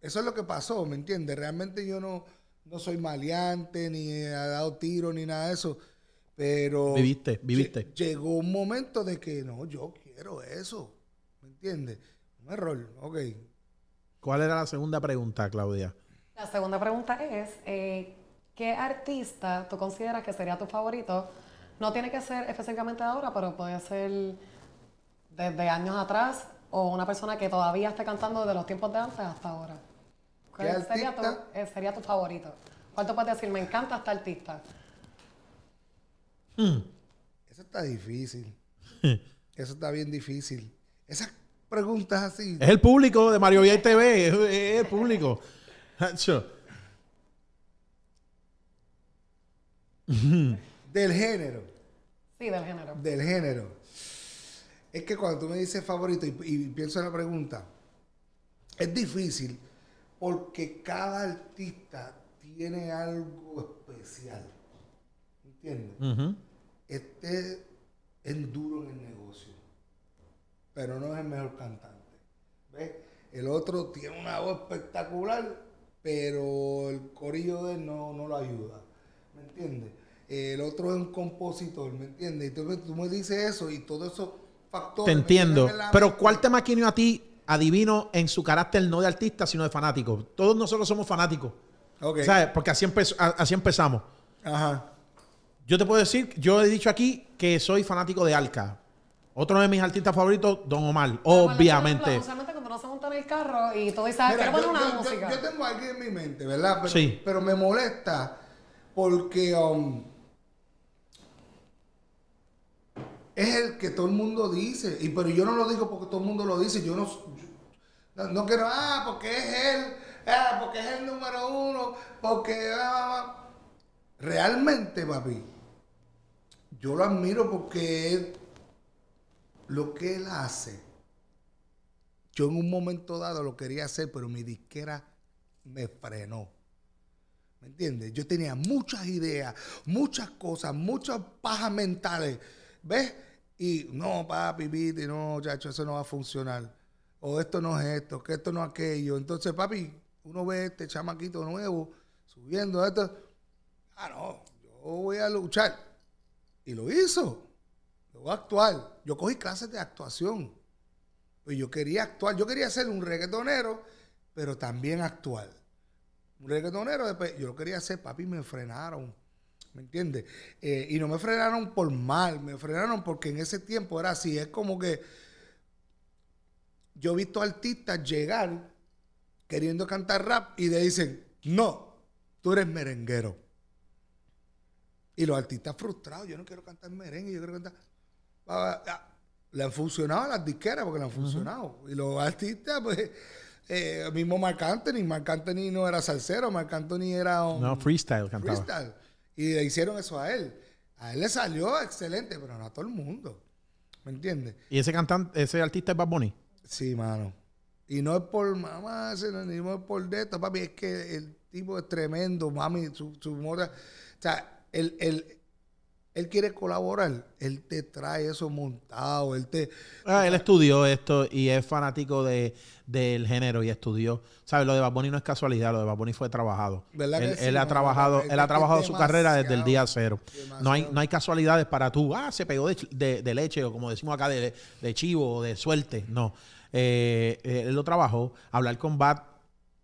eso es lo que pasó, ¿me entiendes? Realmente yo no, no soy maleante, ni he dado tiro, ni nada de eso. Pero. Viviste, viviste. Llegó un momento de que no, yo pero eso. ¿Me entiendes? Un error, ok. ¿Cuál era la segunda pregunta,
Claudia?
La segunda pregunta es, eh, ¿qué artista tú consideras que sería tu favorito? No tiene que ser específicamente ahora, pero puede ser desde años atrás o una persona que todavía esté cantando desde los tiempos de antes hasta ahora.
¿Cuál sería tu,
eh, sería tu favorito? ¿Cuál te puedes decir? Me encanta esta artista. Hmm.
Eso está difícil. Eso está bien difícil. Esas preguntas así. Es el público de Mario Vía TV, es, el público. del género. Sí, del género. Del género. Es que cuando tú me dices favorito y, pienso en la pregunta, es difícil porque cada artista tiene algo especial. ¿Entiendes? Este es duro en el negocio, pero no es el mejor cantante. ¿Ves? El otro tiene una voz espectacular, pero el corillo de él no, no lo ayuda. ¿Me entiendes? El otro es un compositor, ¿me entiendes? Y tú, tú me dices eso y todos esos factores. Te entiendo. Pero
¿cuál te maquinó a ti, adivino, en su carácter no de artista, sino de fanático? Todos nosotros somos fanáticos. ¿Sabes? Porque así, así empezamos. Ajá. Yo te puedo decir, yo he dicho aquí que soy fanático de Alca. Otro de mis artistas favoritos,
Don Omar, obviamente. cuando
no se en el carro y todo dices, ah, quiero poner una yo, música. Yo, yo tengo alguien en mi
mente, ¿verdad? Pero, sí. pero me molesta porque um, es el que todo el mundo dice. Y pero yo no lo digo porque todo el mundo lo dice. Yo no, no, quiero, ah, porque es él, ah, porque es el número uno, porque ah, ah, realmente, papi yo lo admiro porque lo que él hace, yo en un momento dado lo quería hacer, pero mi disquera me frenó. ¿Me entiendes? Yo tenía muchas ideas, muchas cosas, muchas pajas mentales. ¿Ves? Y no, papi, viste, no, chacho, eso no va a funcionar. O esto no es esto, que esto no es aquello. Entonces, papi, uno ve este chamaquito nuevo subiendo esto. Ah, no, yo voy a luchar. Y lo hizo. Lo actuar. Yo cogí clases de actuación. Y pues yo quería actuar. Yo quería ser un reggaetonero, pero también actuar. Un reggaetonero, después, yo lo quería hacer, papi, me frenaron. ¿Me entiendes? Eh, y no me frenaron por mal, me frenaron porque en ese tiempo era así. Es como que yo he visto artistas llegar queriendo cantar rap y le dicen, no, tú eres merenguero. Y los artistas frustrados, yo no quiero cantar merengue, yo quiero cantar... Ah, le han funcionado a las disqueras porque le han funcionado. Y los artistas, pues, eh, mismo Marc Anthony, Marc Anthony no era salsero, Marc Anthony era un... No, freestyle cantaba. Freestyle. Y le hicieron eso a él. A él le salió excelente, pero no a todo el mundo. ¿Me entiendes?
¿Y ese cantante, ese artista es Bad Bunny? Sí, mano.
Y no es por mamá, ni es por de esto, papi, es que el tipo es tremendo, mami, su, su moda. O sea, él, quiere colaborar, él te trae eso montado, él te... Ah, él
estudió esto y es fanático de, del género y estudió. ¿Sabes? Lo de Baboni no es casualidad, lo de Baboni fue trabajado. él, ha trabajado, él ha trabajado su carrera desde el día cero. No hay, no hay casualidades para tú, ah, se pegó de, de, leche o como decimos acá, de, chivo o de suerte. No, eh, eh, él lo trabajó. Hablar con Bat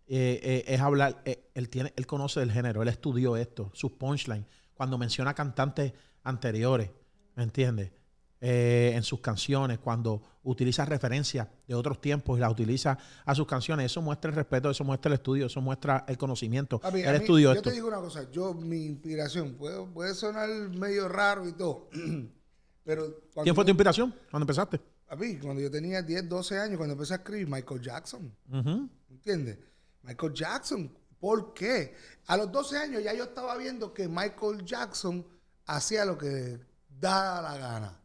eh, es hablar, él, tiene, él conoce el género, él estudió esto, sus punchlines cuando menciona cantantes anteriores, ¿me entiendes? Eh, en sus canciones, cuando utiliza referencias de otros tiempos y las utiliza a sus canciones, eso muestra el respeto, eso muestra el estudio, eso muestra el conocimiento. el yo te digo
una cosa, yo, mi inspiración, puede, sonar medio raro y todo, pero... ¿Quién fue tu inspiración cuando empezaste? A mí, cuando yo tenía 10, 12 años, cuando empecé a escribir, Michael Jackson, ¿me ¿entiendes? Michael Jackson, ¿Por qué? A los 12 años ya yo estaba viendo que Michael Jackson hacía lo que daba la gana.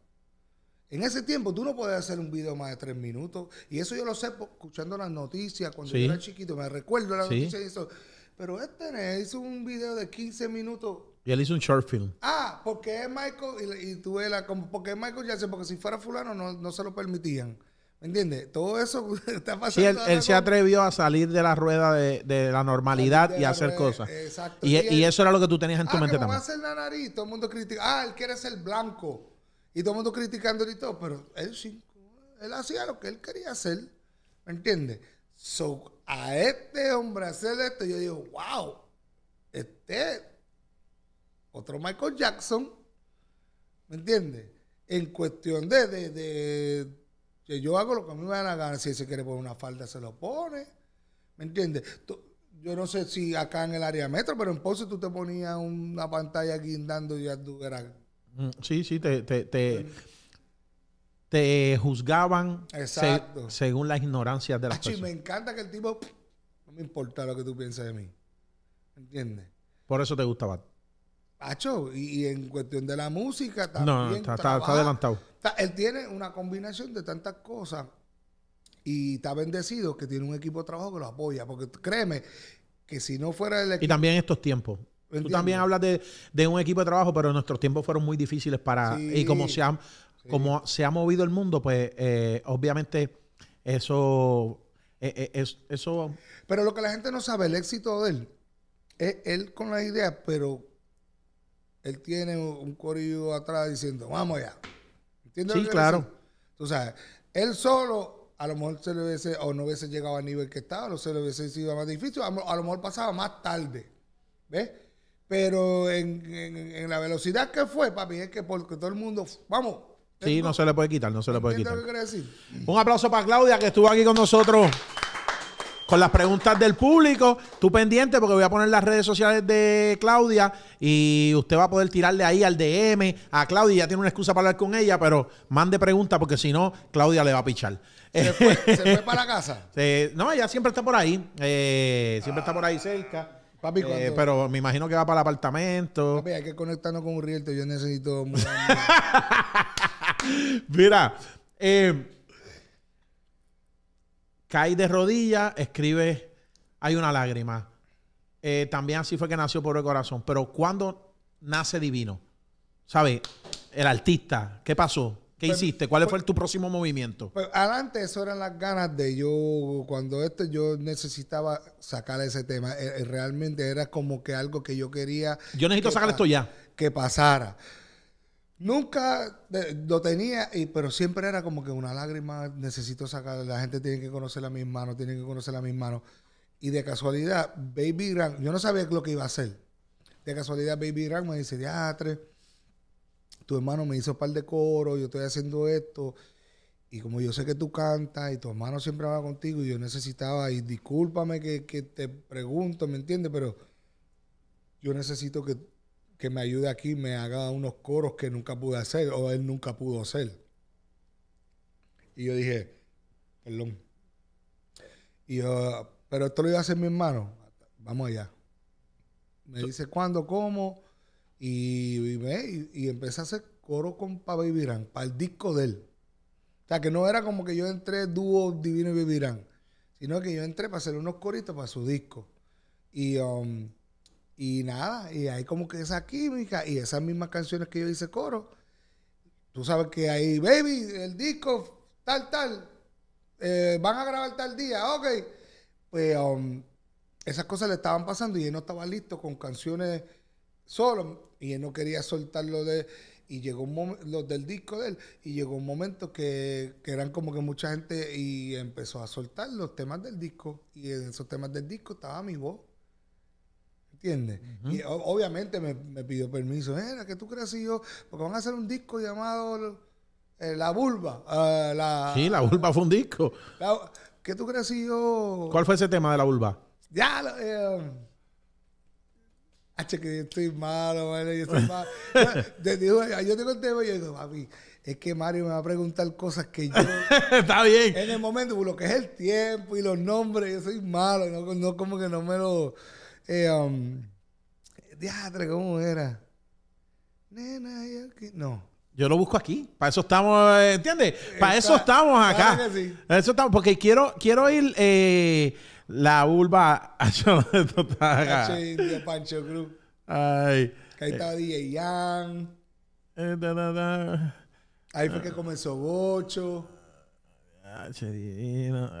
En ese tiempo tú no podías hacer un video más de tres minutos. Y eso yo lo sé escuchando las noticias cuando yo era chiquito. Me recuerdo las noticias y eso. Pero este hizo un video de 15 minutos.
Y él hizo un short film.
Ah, porque es Michael. Y, y la como, porque es Michael Jackson. Porque si fuera fulano no, no se lo permitían. ¿Me entiendes? Todo eso está pasando. Sí, él, se
atrevió a salir de la rueda de, la normalidad y hacer cosas. Exacto. Y, eso era lo que tú tenías en tu ah, mente va a
hacer la nariz, todo el mundo critica. Ah, él quiere ser blanco. Y todo el mundo criticando y todo, pero él sí, él hacía lo que él quería hacer. ¿Me entiendes? So, a este hombre hacer esto, yo digo, wow, este otro Michael Jackson, ¿me entiendes? En cuestión de yo hago lo que a mí me van la gana. Si se quiere poner una falda, se lo pone. ¿Me entiendes? yo no sé si acá en el área metro, pero en pose tú te ponías una pantalla guindando y ya tú eras.
Mm, sí, sí, te, te, juzgaban
Exacto.
según las ignorancias de las personas.
me encanta que el tipo. No me importa lo que tú piensas de mí. entiende
Por eso te gustaba.
Pacho, y, en cuestión de la música No, está adelantado él tiene una combinación de tantas cosas y está bendecido que tiene un equipo de trabajo que lo apoya. Porque créeme que si no fuera el equipo. Y también estos tiempos. Tú también hablas de, un equipo de trabajo, pero nuestros
tiempos fueron muy difíciles para. y como se, ha, como se ha movido el mundo, pues eh,
obviamente eso, eh, eh, eso. Pero lo que la gente no sabe, el éxito de él, es él con las ideas, pero él tiene un corillo atrás diciendo, vamos allá. Sí, claro. O sea, él solo a lo mejor se le hubiese o no hubiese llegado al nivel que estaba, no se le hubiese sido más difícil, a, lo mejor pasaba más tarde. ¿Ves? Pero en, la velocidad que fue, papi, es que porque todo el mundo. Vamos. Sí, no
se le puede quitar, no se le puede quitar. Lo que decir? Un aplauso para Claudia que estuvo aquí con nosotros con las preguntas del público. Tú pendiente porque voy a poner las redes sociales de Claudia y usted va a poder tirarle ahí al DM a Claudia. Ya tiene una excusa para hablar con ella, pero mande preguntas porque si no, Claudia le va a pichar. ¿Se fue,
para la casa?
no, ella siempre está por ahí. Eh, siempre está por ahí cerca. Papi, eh, pero me imagino que va para el apartamento. Papi, hay que conectarnos con un rielto. Yo necesito. Mira, eh, Cae de rodillas, escribe Hay una lágrima. Eh, también así fue que nació el Corazón. Pero cuando nace Divino? ¿Sabes? El artista, ¿qué pasó? ¿Qué pues, hiciste? ¿Cuál pues, fue tu próximo movimiento?
Pues adelante, eso eran las ganas de yo, cuando esto yo necesitaba sacar ese tema. Eh, eh, realmente era como que algo que yo quería. Yo necesito sacar esto ya. Que pasara. Nunca eh, lo tenía, y, pero siempre era como que una lágrima necesito sacar. La gente tiene que conocer a mis manos, tiene que conocer a mis manos. Y de casualidad, Baby Grand, yo no sabía lo que iba a hacer. De casualidad, Baby Grand me dice, diatre, tu hermano me hizo un par de coros, yo estoy haciendo esto. Y como yo sé que tú cantas y tu hermano siempre va contigo, y yo necesitaba, y discúlpame que, que te pregunto, ¿me entiendes? Pero yo necesito que que me ayude aquí, me haga unos coros que nunca pude hacer o él nunca pudo hacer. Y yo dije, perdón. Y yo, pero esto lo iba a hacer mi hermano. Vamos allá. Me dice cuándo, cómo. Y, y, empecé a hacer coro con Pa Vivirán para el disco de él. O sea, que no era como que yo entré dúo Divino y Vivirán, sino que yo entré para hacer unos coritos para su disco. Y um, y nada, y hay como que esa química y esas mismas canciones que yo hice coro. Tú sabes que ahí, baby, el disco, tal, tal, eh, van a grabar tal día, ok. Pero pues, um, esas cosas le estaban pasando y él no estaba listo con canciones solo y él no quería soltarlo de... Y llegó un los del disco de él, y llegó un momento que eran como que mucha gente y empezó a soltar los temas del disco. Y en esos temas del disco estaba mi voz ¿Entiendes? Y obviamente me, pidió permiso. Era que tú crees yo, porque van a hacer un disco llamado eh, La Vulva. Eh, la, sí, La
Vulva fue un disco.
¿Qué tú crees yo? ¿Cuál fue
ese tema de La Vulva?
Ya, eh, um, que yo estoy malo, yo malo. yo, tengo el tema y yo digo, papi, es que Mario me va a preguntar cosas que yo. Está bien. En el momento, lo que es el tiempo y los nombres, yo soy malo, no, no como que no me lo. Eh, um, ¿cómo era? Nena, yo No. Yo lo busco aquí. Para eso estamos, eh, ¿entiendes? Para eso estamos acá.
eso estamos, porque quiero, quiero ir eh, la vulva a
Pancho ahí estaba DJ Jan. Eh, ahí fue que comenzó Bocho.
Ah,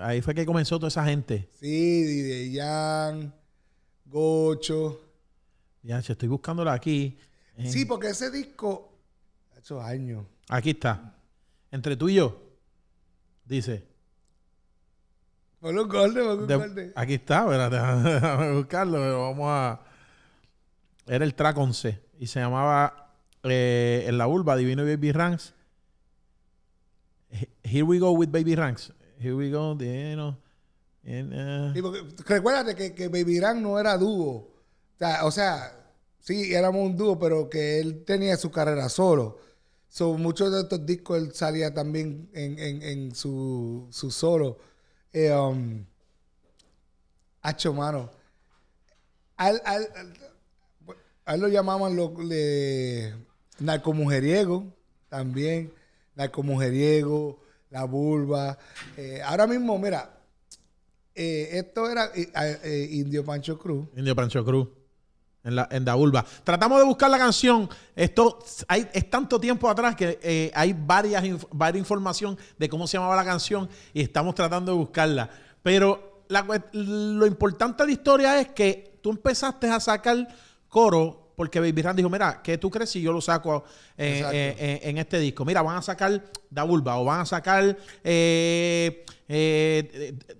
ahí fue que comenzó toda esa gente.
Sí, DJ Jan. Gocho. Ya, estoy buscándola aquí. Sí, porque ese disco ha hecho años.
Aquí está. Entre tú y yo. Dice.
un un
aquí está, espérate, déjame buscarlo, vamos a. Era el track 11 y se llamaba eh, En la vulva Divino Baby Ranks. Here we go with Baby
Ranks. Here we go, Divino. Eh, Recuerda que, que Baby no era dúo. O sea, sí, éramos un dúo, pero que él tenía su carrera solo. muchos de estos discos él salía también en, su, solo. Eh, hacho, um, mano. Al, al, al, a él lo llamaban lo, narcomujeriego también. Narcomujeriego, la vulva. Eh, ahora mismo, mira, eh, esto era eh, eh, Indio Pancho
Cruz. Indio Pancho Cruz. En, la, en Tratamos de buscar la canción. Esto hay, es tanto tiempo atrás que hay varias, informaciones información de cómo se llamaba la canción y estamos tratando de buscarla. Pero lo importante de la historia es que tú empezaste a sacar coro porque Baby Rand dijo, mira, ¿qué tú crees si yo lo saco en este disco? Mira, van a sacar Da vulva o van a sacar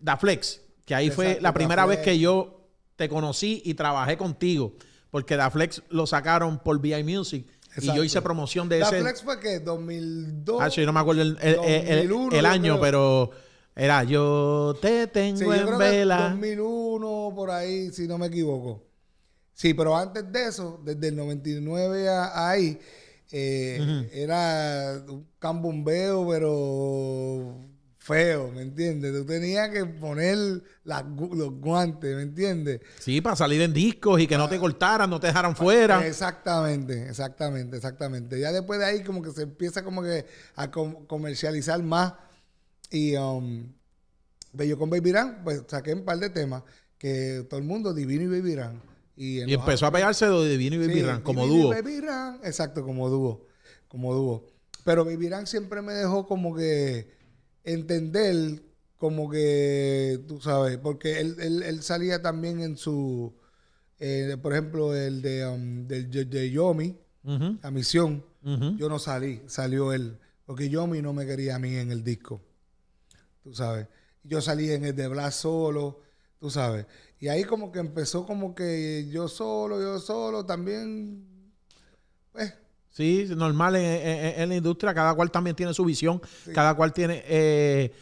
Da Flex que ahí fue la primera vez que yo te conocí y trabajé contigo. Porque Daflex lo sacaron por VI Music. Y yo hice promoción de Da ese. ¿Daflex
fue que 2002. Ah, no me acuerdo el, año, pero
era yo te tengo en vela.
2001, por ahí, si no me equivoco. Sí, pero antes de eso, desde el 99 ahí, eh, era un cambombeo, pero feo, ¿me entiendes? Tú tenías que poner los guantes, ¿me entiendes? Sí, para salir en discos y que no te ah. cortaran, no te dejaran fuera. Exactamente, exactamente, exactamente. Ya después de ahí como que se empieza como que a comercializar más y bello um, pues yo con Baby pues saqué un par de temas que todo el mundo divino y Baby
Y, empezó a pegarse de Divino y Baby Run, como dúo. Baby
Run, exacto, como dúo, como dúo. Pero vivirán siempre me dejó como que entender como que, tú sabes, porque él, él, salía también en su, eh, por ejemplo, el de, um, del, de Yomi, la misión, yo no salí, salió él, porque Yomi no me quería a mí en el disco, tú sabes. Yo salí en el de Blas solo, tú sabes. Y ahí como que empezó como que yo solo, yo solo, también, pues,
Sí, normal en, la industria. Cada cual también tiene su visión. Cada cual tiene eh,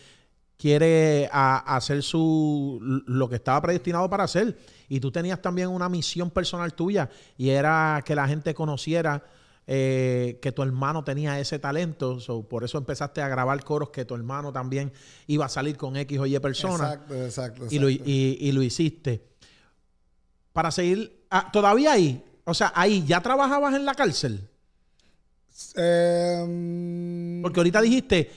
quiere hacer su lo que estaba predestinado para hacer. Y tú tenías también una misión personal tuya y era que la gente conociera eh, que tu hermano tenía ese talento. por eso empezaste a grabar coros que tu hermano también iba a salir con X o Y personas.
Exacto, exacto. Y,
lo, hiciste. Para seguir, ah, todavía ahí, o sea, ahí ya trabajabas en la cárcel. Em, Porque ahorita dijiste,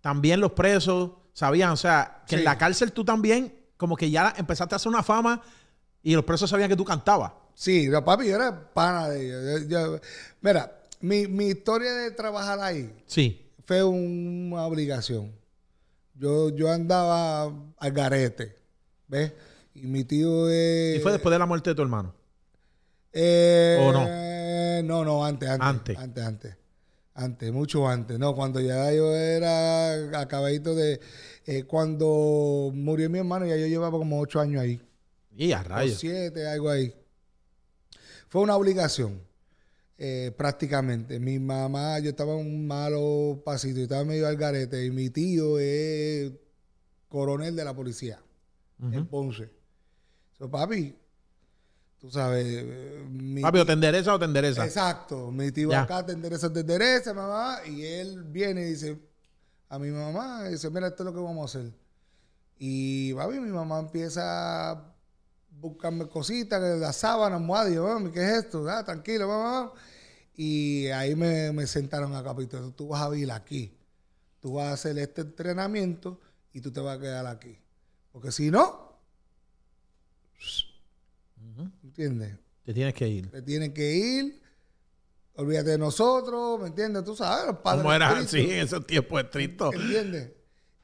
también los presos sabían, o sea, que en la cárcel tú también, como que ya empezaste a hacer una fama y los
presos sabían que tú cantabas. Sí, yo, papi, era pana de ellos. mira, mi, mi, historia de trabajar ahí sí. fue una obligación. Yo, yo andaba al garete, ¿ves? Y mi tío... ¿Y fue después de la muerte de tu hermano? Eh, ¿O no? No, no, antes. Antes. Antes, antes antes, mucho antes, ¿no? Cuando ya yo era acabadito de... Eh, cuando murió mi hermano, ya yo llevaba como ocho años ahí. Y a rayos. O siete, algo ahí. Fue una obligación, eh, prácticamente. Mi mamá, yo estaba en un malo pasito, yo estaba medio al garete, y mi tío es coronel de la policía, el en Ponce. So, papi, Tú sabes. Eh, mi Papi, o te endereza o te endereza. Exacto. Mi tío acá te endereza, te endereza, mamá. Y él viene y dice a mi mamá, dice, mira, esto es lo que vamos a hacer. Y, papi, mi mamá empieza a buscarme cositas, las la sábana, Y mami, ¿qué es esto? Ah, tranquilo, mamá. Y ahí me, sentaron a capítulo. Tú vas a vivir aquí. Tú vas a hacer este entrenamiento y tú te vas a quedar aquí. Porque si no, ¿Entiendes? Te tienes que ir. Te tienes que ir. Olvídate de nosotros, ¿me entiendes? Tú sabes, los padres. ¿Cómo eras así en esos tiempos estrictos. ¿Entiendes?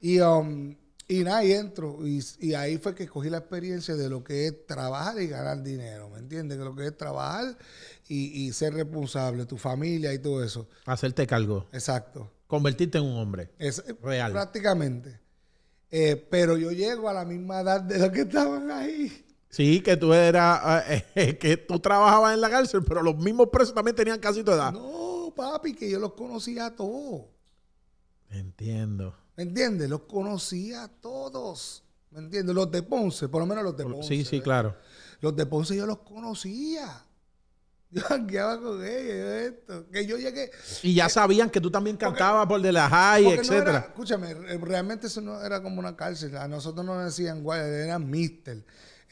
Y, um, y nada, y entro. Y, ahí fue que escogí la experiencia de lo que es trabajar y ganar dinero, ¿me entiendes? Que lo que es trabajar y, ser responsable, tu familia y todo eso. Hacerte cargo. Exacto. Convertirte en un hombre. Real. Prácticamente. Eh, pero yo llego a la misma edad de los que estaban ahí.
Sí, que tú era eh, eh, que tú trabajabas en la cárcel, pero los mismos presos también tenían casi tu edad.
No, papi, que yo los conocía a todos.
Entiendo.
¿Me entiendes? Los conocía a todos. ¿Me entiendes? Los de Ponce, por lo menos los de Ponce. Sí, sí, claro. Los de Ponce yo los conocía. Yo jangueaba con ellos, esto. Que yo llegué.
Y ya eh, sabían que tú también cantabas por de la high, etcétera.
escúchame, realmente eso no era como una cárcel. A nosotros no nos decían guayas, eran mister.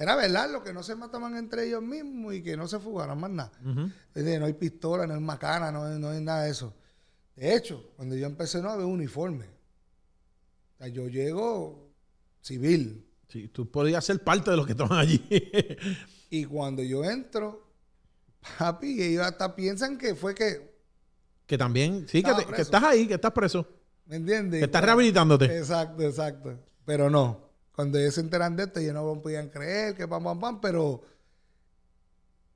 Era verdad, lo que no se mataban entre ellos mismos y que no se fugaran más nada. no hay pistola, no hay macana, no hay, nada de eso. De hecho, cuando yo empecé no había uniforme. yo llego civil. Sí, tú podías ser parte de los que estaban allí. y cuando yo entro, papi, ellos hasta piensan que fue que...
Que también, sí, que, que, estás
ahí, que estás preso. ¿Me entiendes? Que estás rehabilitándote. Exacto, exacto. Pero no. Cuando ellos se enteran de esto, ellos no podían creer que pam, pam, pam, pero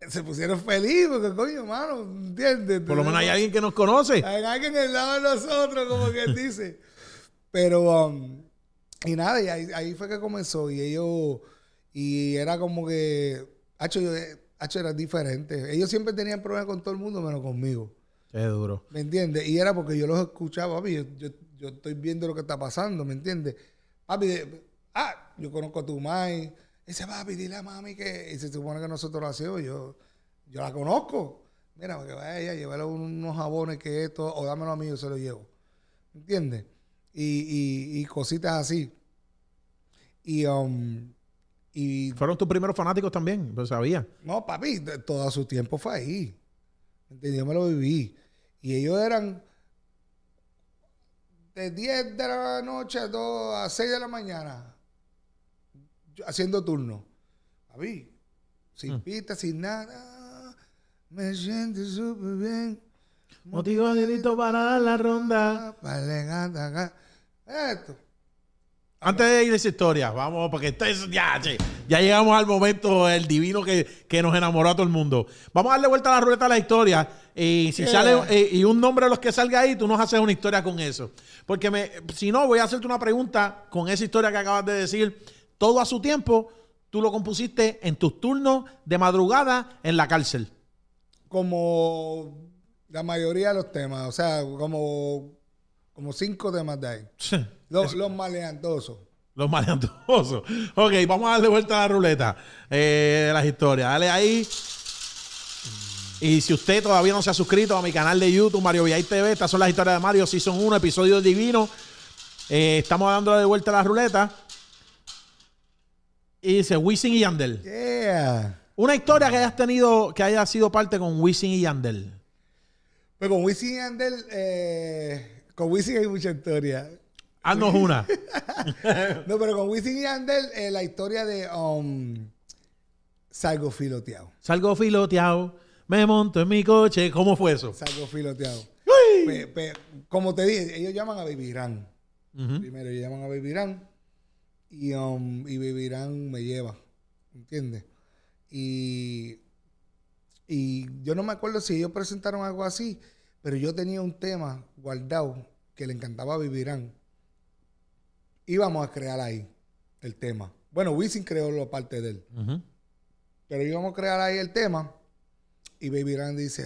se pusieron felices porque coño, hermano? ¿entiendes? Por lo menos hay alguien que nos conoce. Hay alguien al lado de nosotros, como que dice. Pero, um, y nada, y ahí, fue que comenzó. Y ellos, y era como que, hacho, yo, hacho, era diferente. Ellos siempre tenían problemas con todo el mundo, menos conmigo. Es duro. ¿Me entiendes? Y era porque yo los escuchaba, papi, yo, yo, estoy viendo lo que está pasando, ¿me entiendes? Papi, ah, yo conozco a tu madre. Dice, papi, dile a mami que. Y se supone que nosotros lo hacemos. Yo, yo la conozco. Mira, que vaya, llevarle unos jabones que esto, o dámelo a mí, yo se lo llevo. ¿Entiendes? Y, cositas así. Y, um, y. ¿Fueron tus primeros fanáticos también? Lo sabía. No, papi, todo su tiempo fue ahí. Yo me lo viví. Y ellos eran de 10 de la noche a, 2, a 6 de la mañana haciendo turno. ...a mí... sin mm. pista, sin nada, me siento súper bien. Motivo delito para dar la ronda. Esto.
Antes de ir a esa historia, vamos, porque esto ya, llegamos al momento, el divino que, nos enamoró a todo el mundo. Vamos a darle vuelta a la ruleta a la historia. Y si eh. sale eh, y un nombre de los que salga ahí, tú nos haces una historia con eso. Porque me, si no, voy a hacerte una pregunta con esa historia que acabas de decir todo a su tiempo, tú lo compusiste en tus turnos de madrugada en la cárcel.
Como la mayoría de los temas, o sea, como, como cinco temas de ahí. los, los Los maleantosos.
Ok, vamos a darle vuelta a la ruleta eh, de las historias. Dale ahí. Y si usted todavía no se ha suscrito a mi canal de YouTube, Mario Villay TV, estas son las historias de Mario, si son un episodio divino. Eh, estamos dando de vuelta a la ruleta. Y dice Wisin y Yandel. Una historia que hayas tenido, que haya sido parte con Wisin y Yandel.
Pues con Wisin y Yandel, eh, con Wisin hay mucha historia. Haznos una. no, pero con Wisin y Yandel, eh, la historia de um, Salgo filoteado. Salgo filoteado, me monto en mi coche. ¿Cómo fue eso? Salgo filoteado. como te dije, ellos llaman a Baby Primero ellos llaman a Baby Irán y, um, y vivirán me lleva, ¿entiendes? Y, y yo no me acuerdo si ellos presentaron algo así, pero yo tenía un tema guardado que le encantaba a Vivirán. Íbamos a crear ahí el tema. Bueno, Wisin creó la parte de él. Pero íbamos a crear ahí el tema. Y Vivirán dice,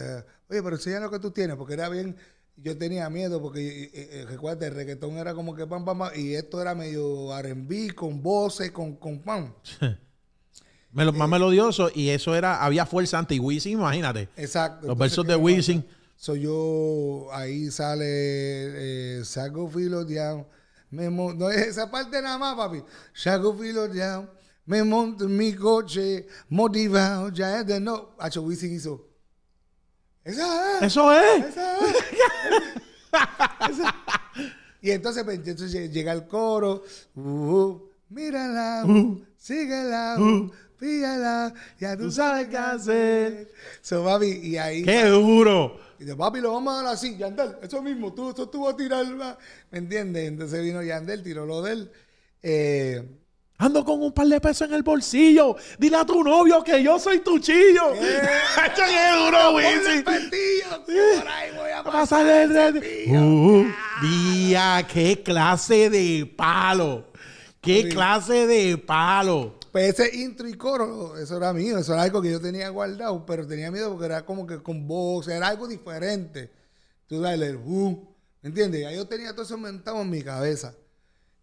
oye, pero enseña lo que tú tienes, porque era bien, yo tenía miedo porque eh, eh, eh, el reggaetón era como que pam, pam, pam, y esto era medio R&B con voces, con, con pam.
me más melodioso y eso era, había fuerza anti Wisin, imagínate.
Exacto. Los versos de Wisin. Soy yo, ahí sale, saco filoteado, me no es esa parte nada más, papi. Saco filoteado, me monto en mi coche, motivado, ya es de no. Hacho Wisin hizo... ¡Eso es. Eso es. es. Y entonces, pues, entonces, llega el coro. Uh, uh mírala, uh. uh, síguela, uh, píllala. Ya tú sabes qué hacer. So, papi, y ahí. ¡Qué duro! Y dice, papi, lo vamos a dar así, Yandel. Eso mismo, tú, eso tú vas a tirar. ¿Me entiendes? Entonces vino Yandel, tiró lo de él. Eh, Ando con un par de pesos en el bolsillo. Dile a tu novio que yo
soy tu chillo. ¡Qué duro,
Por ahí voy a
pasar el, uh, día, qué clase de palo.
Qué clase de palo. Pues ese intro y coro, eso era mío, eso era algo que yo tenía guardado, pero tenía miedo porque era como que con voz, era algo diferente. Tú dale el uh, ¿me entiendes? yo tenía todo eso montado en mi cabeza.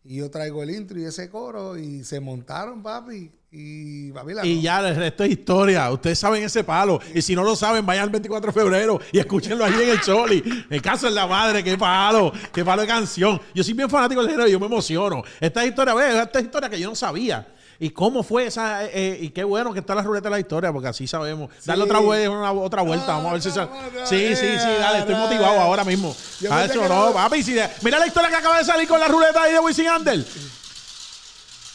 Y yo traigo el intro y ese coro y se montaron, papi. Y, y
ya el resto es historia. Ustedes saben ese palo. Y si no lo saben, vayan al 24 de febrero y escúchenlo allí en el Choli. El caso es la madre, qué palo, qué palo de canción. Yo soy bien fanático del género, yo me emociono. Esta historia, ve, esta historia que yo no sabía. ¿Y cómo fue esa? Eh, eh, y qué bueno que está la ruleta de la historia, porque así sabemos. Dale otra, otra vuelta, vamos a ver si ah, Sí, sí, sí, dale, estoy motivado ahora mismo. Ah, no, papi, si mira la historia que acaba de salir con la ruleta ahí de Wisin Ander.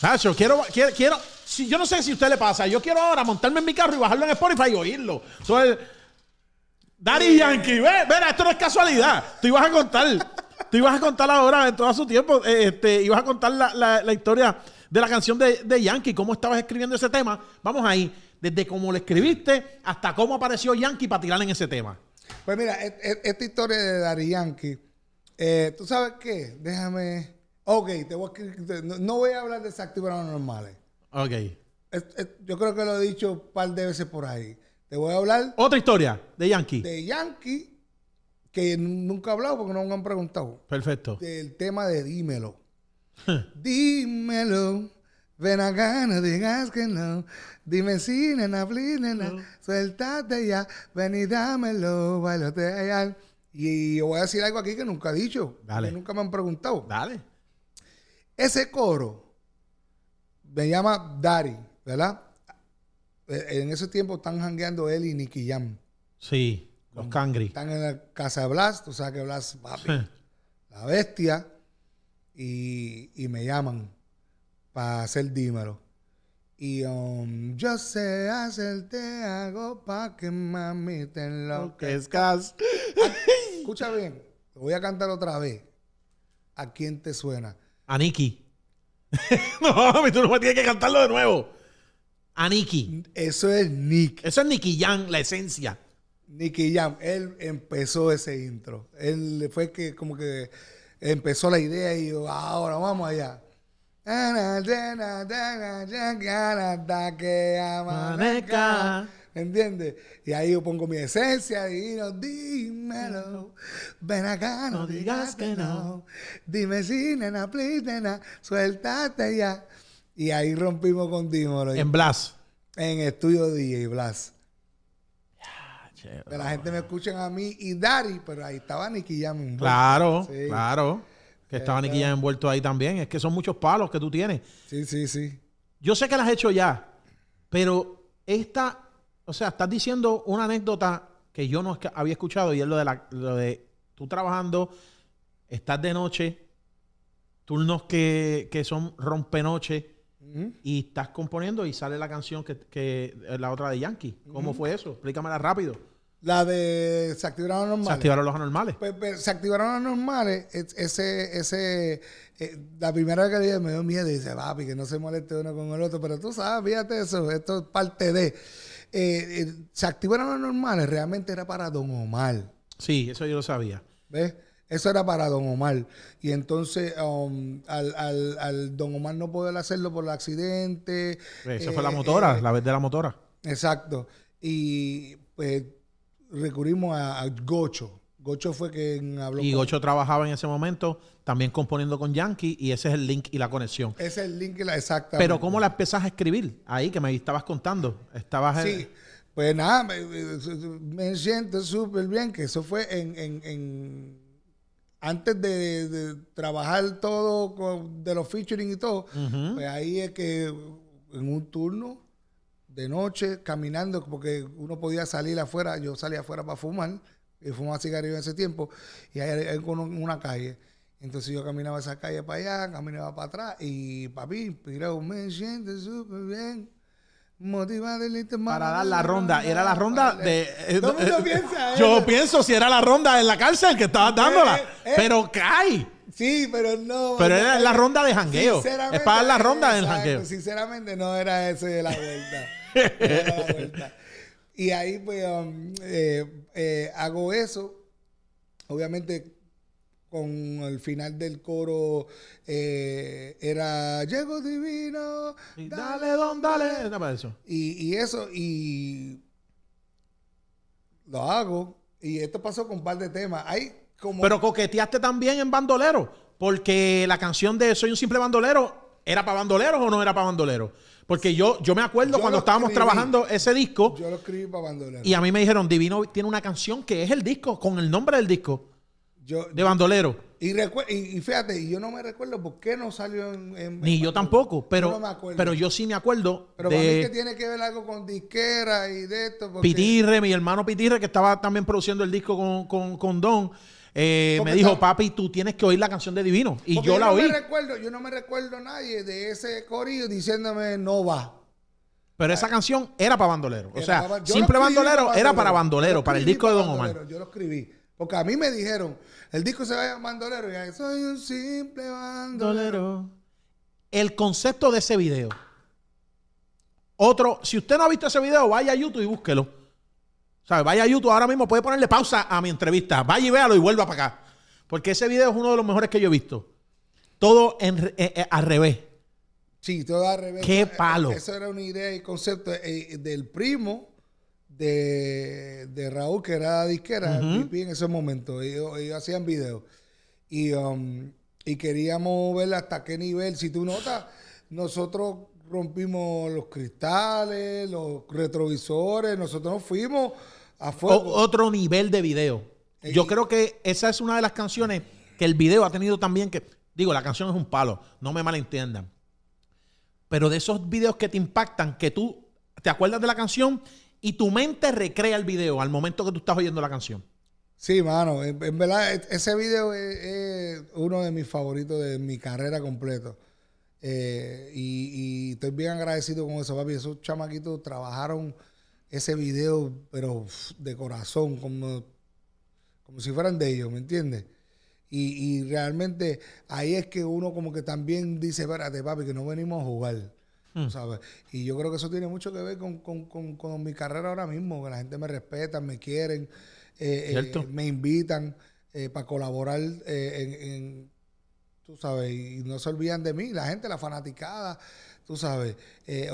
Nacho, quiero, quiero, quiero, si, yo no sé si a usted le pasa, yo quiero ahora montarme en mi carro y bajarlo en Spotify y oírlo. Entonces, Daddy Yankee, ve, mira, esto no es casualidad. Tú ibas a contar, tú ibas a contar ahora en todo su tiempo, eh, este, ibas a contar la, la historia de la canción de, Yankee, cómo estabas escribiendo ese tema. Vamos ahí, desde cómo
lo escribiste
hasta cómo apareció Yankee para tirar en ese tema.
Pues mira, e, e, esta historia de Dari Yankee, eh, ¿tú sabes qué? Déjame. Ok, te voy a... no, voy a hablar de desactivar normales. Ok. yo creo que lo he dicho un par de veces por ahí. Te voy a hablar. Otra historia de Yankee. De Yankee, que nunca he hablado porque no me han preguntado. Perfecto. Del tema de Dímelo. Dímelo. Ven acá, no digas que no. Dime si, nena, nena. Suéltate ya. Ven y dámelo, Y yo voy a decir algo aquí que nunca he dicho. Que nunca me han preguntado. Dale. Ese coro me llama Dari, ¿verdad? E, en ese tiempo están jangueando él y Nicky Jam. Sí, los cangri. Están en la casa de Blas, tú sabes que Blas, la bestia y, me llaman para hacer dímelo. Y um, yo sé hacer te hago para que mami te enloquezcas. Escucha bien, voy a cantar otra vez. ¿A quién te suena? A Nicky. no, tú no me tienes que cantarlo de nuevo. A Nicky. Eso es Nick. Eso es Nicky Jan, la esencia. Nicky Jam, él empezó ese intro. Él fue que como que empezó la idea y yo, ahora vamos allá. ¿Entiendes? Y ahí yo pongo mi esencia y digo, dímelo. Ven acá, no, digas, que no. Dime si, nena, please, nena, suéltate ya. Y ahí rompimos con Dímelo. En Blas. En Estudio DJ Blas. De la gente me escuchan a mí y Dari, pero ahí estaba Nicky Jam envuelto. Claro, claro. Que estaba Nicky este
Jam envuelto ahí también. Es que son muchos palos que tú tienes. Sí, sí, sí. Yo sé que las has hecho ya, pero esta, o sea, estás diciendo una anécdota que yo no había escuchado y es lo de, la, de tú trabajando, estás de noche, turnos que, son rompenoche y estás componiendo y sale la canción que, que la otra de
Yankee. ¿Cómo fue eso? Explícamela rápido. La de se activaron los normales. Pues, pues, se activaron los anormales. se activaron los anormales. Ese, ese, eh, la primera vez que dije me dio miedo y dice, papi, que no se moleste uno con el otro. Pero tú sabes, fíjate eso, esto es parte de. Eh, eh, se activaron los anormales. realmente era para Don Omar. Sí,
eso yo lo sabía.
¿Ves? Eso era para Don Omar. Y entonces um, al, al, al, Don Omar no poder hacerlo por el accidente.
Eso fue la motora, la vez de la motora.
Exacto. Y pues recurrimos a, Gocho. Gocho fue quien habló. Y Gocho
trabajaba en ese momento también componiendo con Yankee y ese es el link y la conexión. Ese
es el link y la exacta. Pero
¿cómo la empezás a escribir? Ahí que me estabas contando. Estabas Sí, eh,
pues nada, me, siento súper bien, que eso fue en... Antes de, trabajar todo de los featuring y todo, pues ahí es que en un turno de noche, caminando, porque uno podía salir afuera, yo salí afuera para fumar, y fumaba cigarrillo en ese tiempo, y ahí con una calle. Entonces yo caminaba esa calle para allá, caminaba para atrás, y papi, pero me siento súper bien. Motivado Para dar la ronda. Era la ronda de. Eh, eh, eh, yo
pienso si era la ronda en la cárcel que estaba dándola. pero cae.
Sí, pero no. Pero era la ronda de jangueo. Es para dar la ronda del jangueo. Sinceramente, no era eso de la verdad y ahí pues um, eh, eh, hago eso. Obviamente con el final del coro eh, era Llego divino, dale, don, dale. Y, eso, y lo hago. Y esto pasó con un par de temas. como... Pero
coqueteaste también en bandolero, porque la canción de Soy un simple bandolero era para bandoleros o no era para bandoleros. Porque yo, yo me acuerdo cuando estábamos trabajando ese disco.
Yo lo escribí para bandolero. Y a mí
me dijeron, Divino tiene una canción que es el disco, con el nombre del disco. de bandolero.
Y, y, y fíjate, yo no me recuerdo por qué no salió en. en Ni
yo tampoco, pero yo, pero yo sí me acuerdo. Pero para mí que
tiene que ver algo con disquera y de esto. Pitirre,
mi hermano Pitirre, que estaba también produciendo el disco con, con, con Don eh, me dijo, papi, tú tienes que oír la canción de Divino. Y yo, la oí.
recuerdo, yo no me recuerdo nadie de ese corillo diciéndome, no va.
Pero esa ah. canción era para bandolero. o sea, simple bandolero, era para bandolero, para el disco de Don Omar.
Yo lo escribí. Porque a mí me dijeron, el disco se va a bandolero. Y soy un simple bandolero.
El concepto de ese video. Otro, si usted no ha visto ese video, vaya a YouTube y búsquelo sea, Vaya a YouTube ahora mismo, puede ponerle pausa a mi entrevista. Vaya y véalo y vuelva para acá. Porque ese video es uno de los mejores que yo he visto. Todo eh, eh, al revés.
Sí, todo al revés. Qué palo. Esa era una idea y concepto eh, del primo de, Raúl, que era disquera, en ese momento. Ellos, hacían videos. Y, um, y queríamos ver hasta qué nivel. Si tú notas, nosotros rompimos los cristales, los retrovisores, nosotros nos fuimos a fuego. otro nivel de video. Yo creo que esa
es una de las canciones que el video ha tenido también que, digo, la canción es un palo, no me malentiendan. Pero de esos videos que te impactan, que tú te acuerdas de la canción y tu mente recrea el video al momento que tú estás oyendo la canción.
Sí, mano, en, verdad, e, ese video es, es uno de mis favoritos de mi carrera completo. Eh, y, estoy bien agradecido con eso, papi. Esos chamaquitos trabajaron ese video, pero de corazón, como, como si fueran de ellos, ¿me entiendes? Y, realmente ahí es que uno como que también dice, espérate, papi, que no venimos a jugar. Mm. ¿sabes? Y yo creo que eso tiene mucho que ver con, mi carrera ahora mismo, que la gente me respeta, me quieren, eh, eh, me invitan para colaborar en, tú sabes, y no se olvidan de mí, la gente, la fanaticada, tú sabes, eh,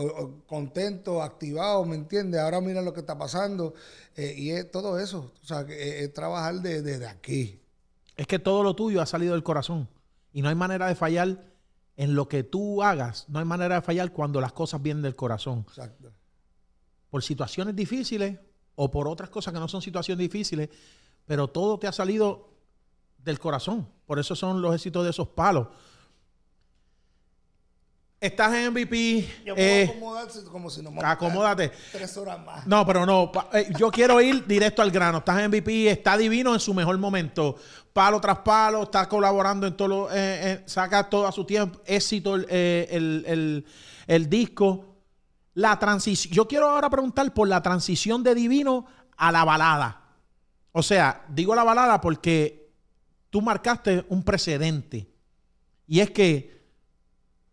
contento, activado, ¿me entiendes? Ahora mira lo que está pasando, eh, y es todo eso, o sea, eh, es, trabajar desde aquí.
Es que todo lo tuyo ha salido del corazón, y no hay manera de fallar en lo que tú hagas, no hay manera de fallar cuando las cosas vienen del corazón. Exacto. Por situaciones difíciles o por otras cosas que no son situaciones difíciles, pero todo te ha salido del corazón. Por eso son los éxitos de esos palos. Estás en MVP. Yo puedo eh, como si no me Acomódate. horas más. No, pero no. Eh, yo quiero ir directo al grano. Estás en MVP, está divino en su mejor momento. Palo tras palo, está colaborando en todo. Lo, eh, saca todo a su tiempo. Éxito el, el disco. La transición. Yo quiero ahora preguntar por la transición de divino a la balada. O sea, digo la balada porque tú marcaste un precedente. Y es que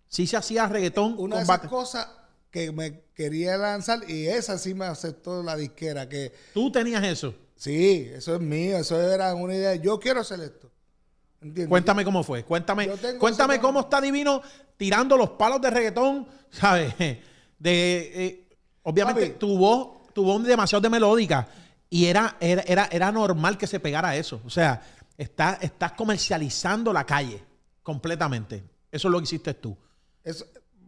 si
se hacía reggaetón. Una de esas cosas que me quería lanzar y esa sí me aceptó la disquera. que ¿Tú tenías eso? Sí, eso es mío, eso era una idea. Yo quiero hacer esto. ¿Entiendes? Cuéntame cómo fue, cuéntame, cuéntame cómo está Divino tirando
los palos de reggaetón, ¿sabes? De, eh, obviamente tuvo tu voz, demasiado de melódica y era, era, era, normal que se pegara eso. O sea, Estás, comercializando la calle completamente. Eso lo hiciste tú.
Eso,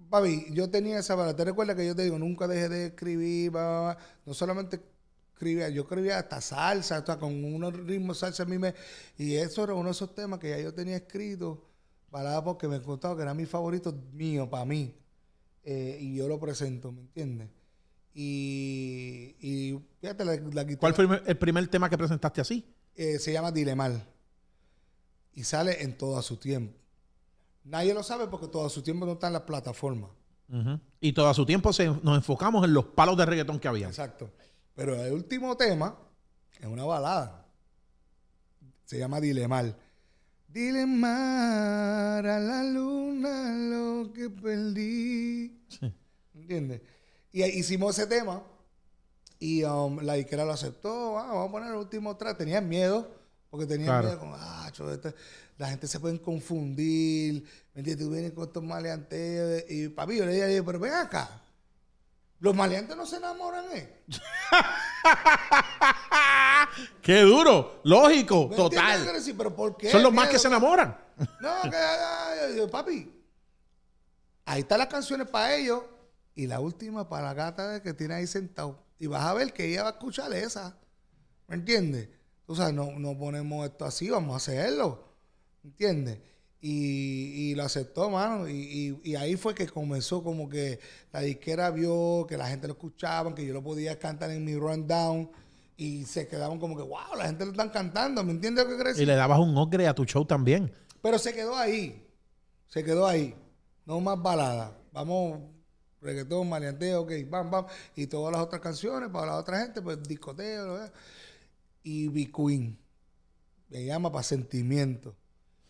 papi, yo tenía esa palabra ¿Te recuerdas que yo te digo, nunca dejé de escribir? No solamente escribía, yo escribía hasta salsa, hasta con unos ritmos salsa a mí me... Y eso era uno de esos temas que ya yo tenía escrito, balada porque me gustaba, que era mi favorito mío, para mí. Eh, y yo lo presento, ¿me entiendes? Y, fíjate, la, ¿Cuál fue el primer tema que presentaste así? Eh, se llama Dilemal y sale en todo su tiempo. Nadie lo sabe porque todo su tiempo no está
en la plataforma. Y todo su tiempo se, nos enfocamos en los palos de reggaetón que había. Exacto.
Pero el último tema es una balada. Se llama Dile mal a la luna lo que perdí. Sí. ¿Entiendes? Y hicimos ese tema y um, la disquera lo aceptó. Ah, vamos a poner el último track. Tenían miedo porque tenía ah, la gente se puede confundir, ¿me entiendes? Tú vienes con estos maleantes. Y papi, yo le dije, pero ven acá. Los maleantes no se enamoran, ¿eh? ¡Qué duro! Lógico, total. Son los más que se enamoran. No, que, papi. Ahí están las canciones para ellos y la última para la gata que tiene ahí sentado. Y vas a ver que ella va a escuchar esa. ¿Me entiendes? tú sabes, no, ponemos esto así, vamos a hacerlo, ¿entiendes? Y, lo aceptó, mano. Y, ahí fue que comenzó como que la disquera vio, que la gente lo escuchaba, que yo lo podía cantar en mi rundown. Y se quedaban como que, wow, la gente lo están cantando, ¿me entiendes lo que crees? Y le
dabas un ogre a tu show también.
Pero se quedó ahí, se quedó ahí. No más balada. Vamos, reggaetón, marianteo, ok, bam, bam. Y todas las otras canciones para la otra gente, pues discoteo, ¿verdad? y B Queen. Me llama para sentimiento.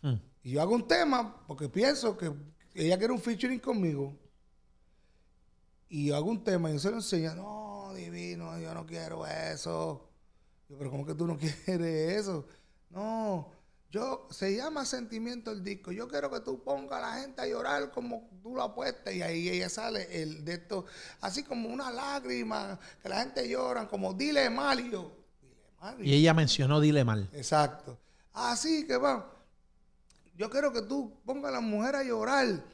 Hmm. Y yo hago un tema porque pienso que ella quiere un featuring conmigo. Y yo hago un tema y yo se lo enseño. No, divino, yo no quiero eso. pero ¿cómo que tú no quieres eso? No, yo, se llama Sentimiento el disco. Yo quiero que tú pongas a la gente a llorar como tú lo apuestas. Y ahí ella sale el, de esto, así como una lágrima, que la gente llora, como dile Mario. Y ella
mencionó dile mal.
Exacto. Así ah, que va. Yo quiero que tú pongas a la mujer a llorar.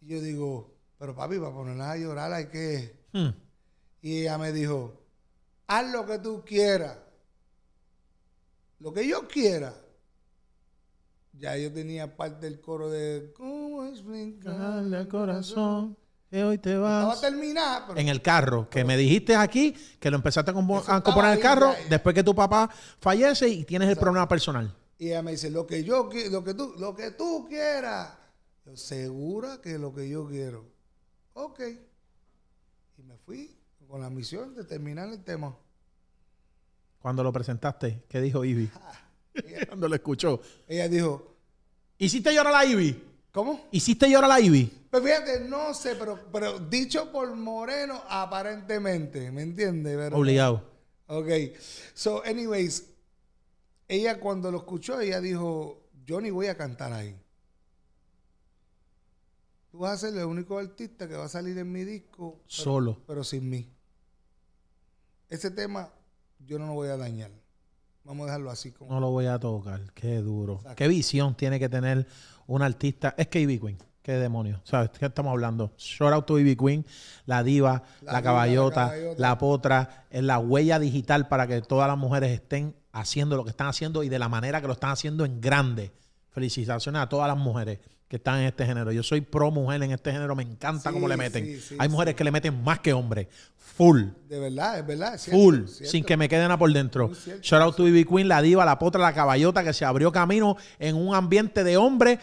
Y yo digo, pero papi, para ponerla a llorar hay que. Hmm. Y ella me dijo, haz lo que tú quieras. Lo que yo quiera. Ya yo tenía parte del coro de ¿Cómo es brincarle al corazón? hoy te vas.
En el carro, que me dijiste aquí que lo empezaste a, a componer en el carro después que tu papá fallece y tienes el problema personal.
Y ella me dice, lo que yo lo que tú, lo que tú quieras. Segura que lo que yo quiero. Ok. Y me fui con la misión de terminar el
tema. Cuando lo presentaste, ¿qué dijo Ivy? Cuando lo escuchó. Ella dijo, ¿hiciste llorar a la Ivy? ¿Cómo? ¿Hiciste llorar a la Ivy?
Pues fíjate, no sé, pero, dicho por Moreno, aparentemente, ¿me entiendes? Obligado. Ok. So, anyways, ella cuando lo escuchó, ella dijo, yo ni voy a cantar ahí. Tú vas a ser el único artista que va a salir en mi disco. Solo. Pero sin mí. Ese tema yo no lo voy a dañar. Vamos a dejarlo así. Como
no lo voy a tocar. Qué duro. Qué visión tiene que tener un artista, es que Ivy Queen. Qué demonio, ¿sabes? ¿Qué estamos hablando? Shout out to Ivy Queen, la diva, la, caballota, caballota, la potra, es la huella digital para que todas las mujeres estén haciendo lo que están haciendo y de la manera que lo están haciendo en grande. Felicitaciones a todas las mujeres que están en este género. Yo soy pro mujer en este género, me encanta cómo le meten. Hay mujeres que le meten más que hombres. Full.
De verdad, es verdad. Full. sin
que me queden a por dentro. Shout out to Queen, la diva, la potra, la caballota que se abrió camino en un ambiente de hombre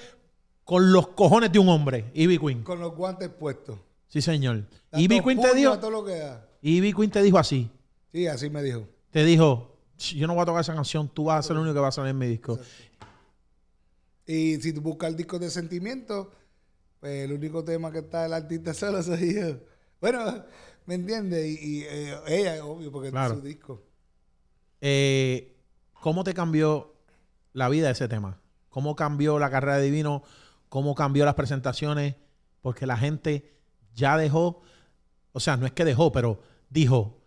con los cojones de un hombre. Ivy e Queen.
Con los guantes puestos.
Sí, señor. Ivy e Queen te dijo. Ivy e Queen te dijo así.
Sí, así me dijo.
Te dijo, yo no voy a tocar esa canción, tú vas a ser el único que va a salir en mi disco.
Y si tú buscas el disco de sentimiento, pues el único tema que está el artista solo soy yo. Bueno, ¿me entiendes? Y, eh, ella obvio porque es su disco.
Eh, ¿Cómo te cambió la vida ese tema? ¿Cómo cambió la carrera de Divino? ¿Cómo cambió las presentaciones? Porque la gente ya dejó, o sea, no es que dejó, pero dijo,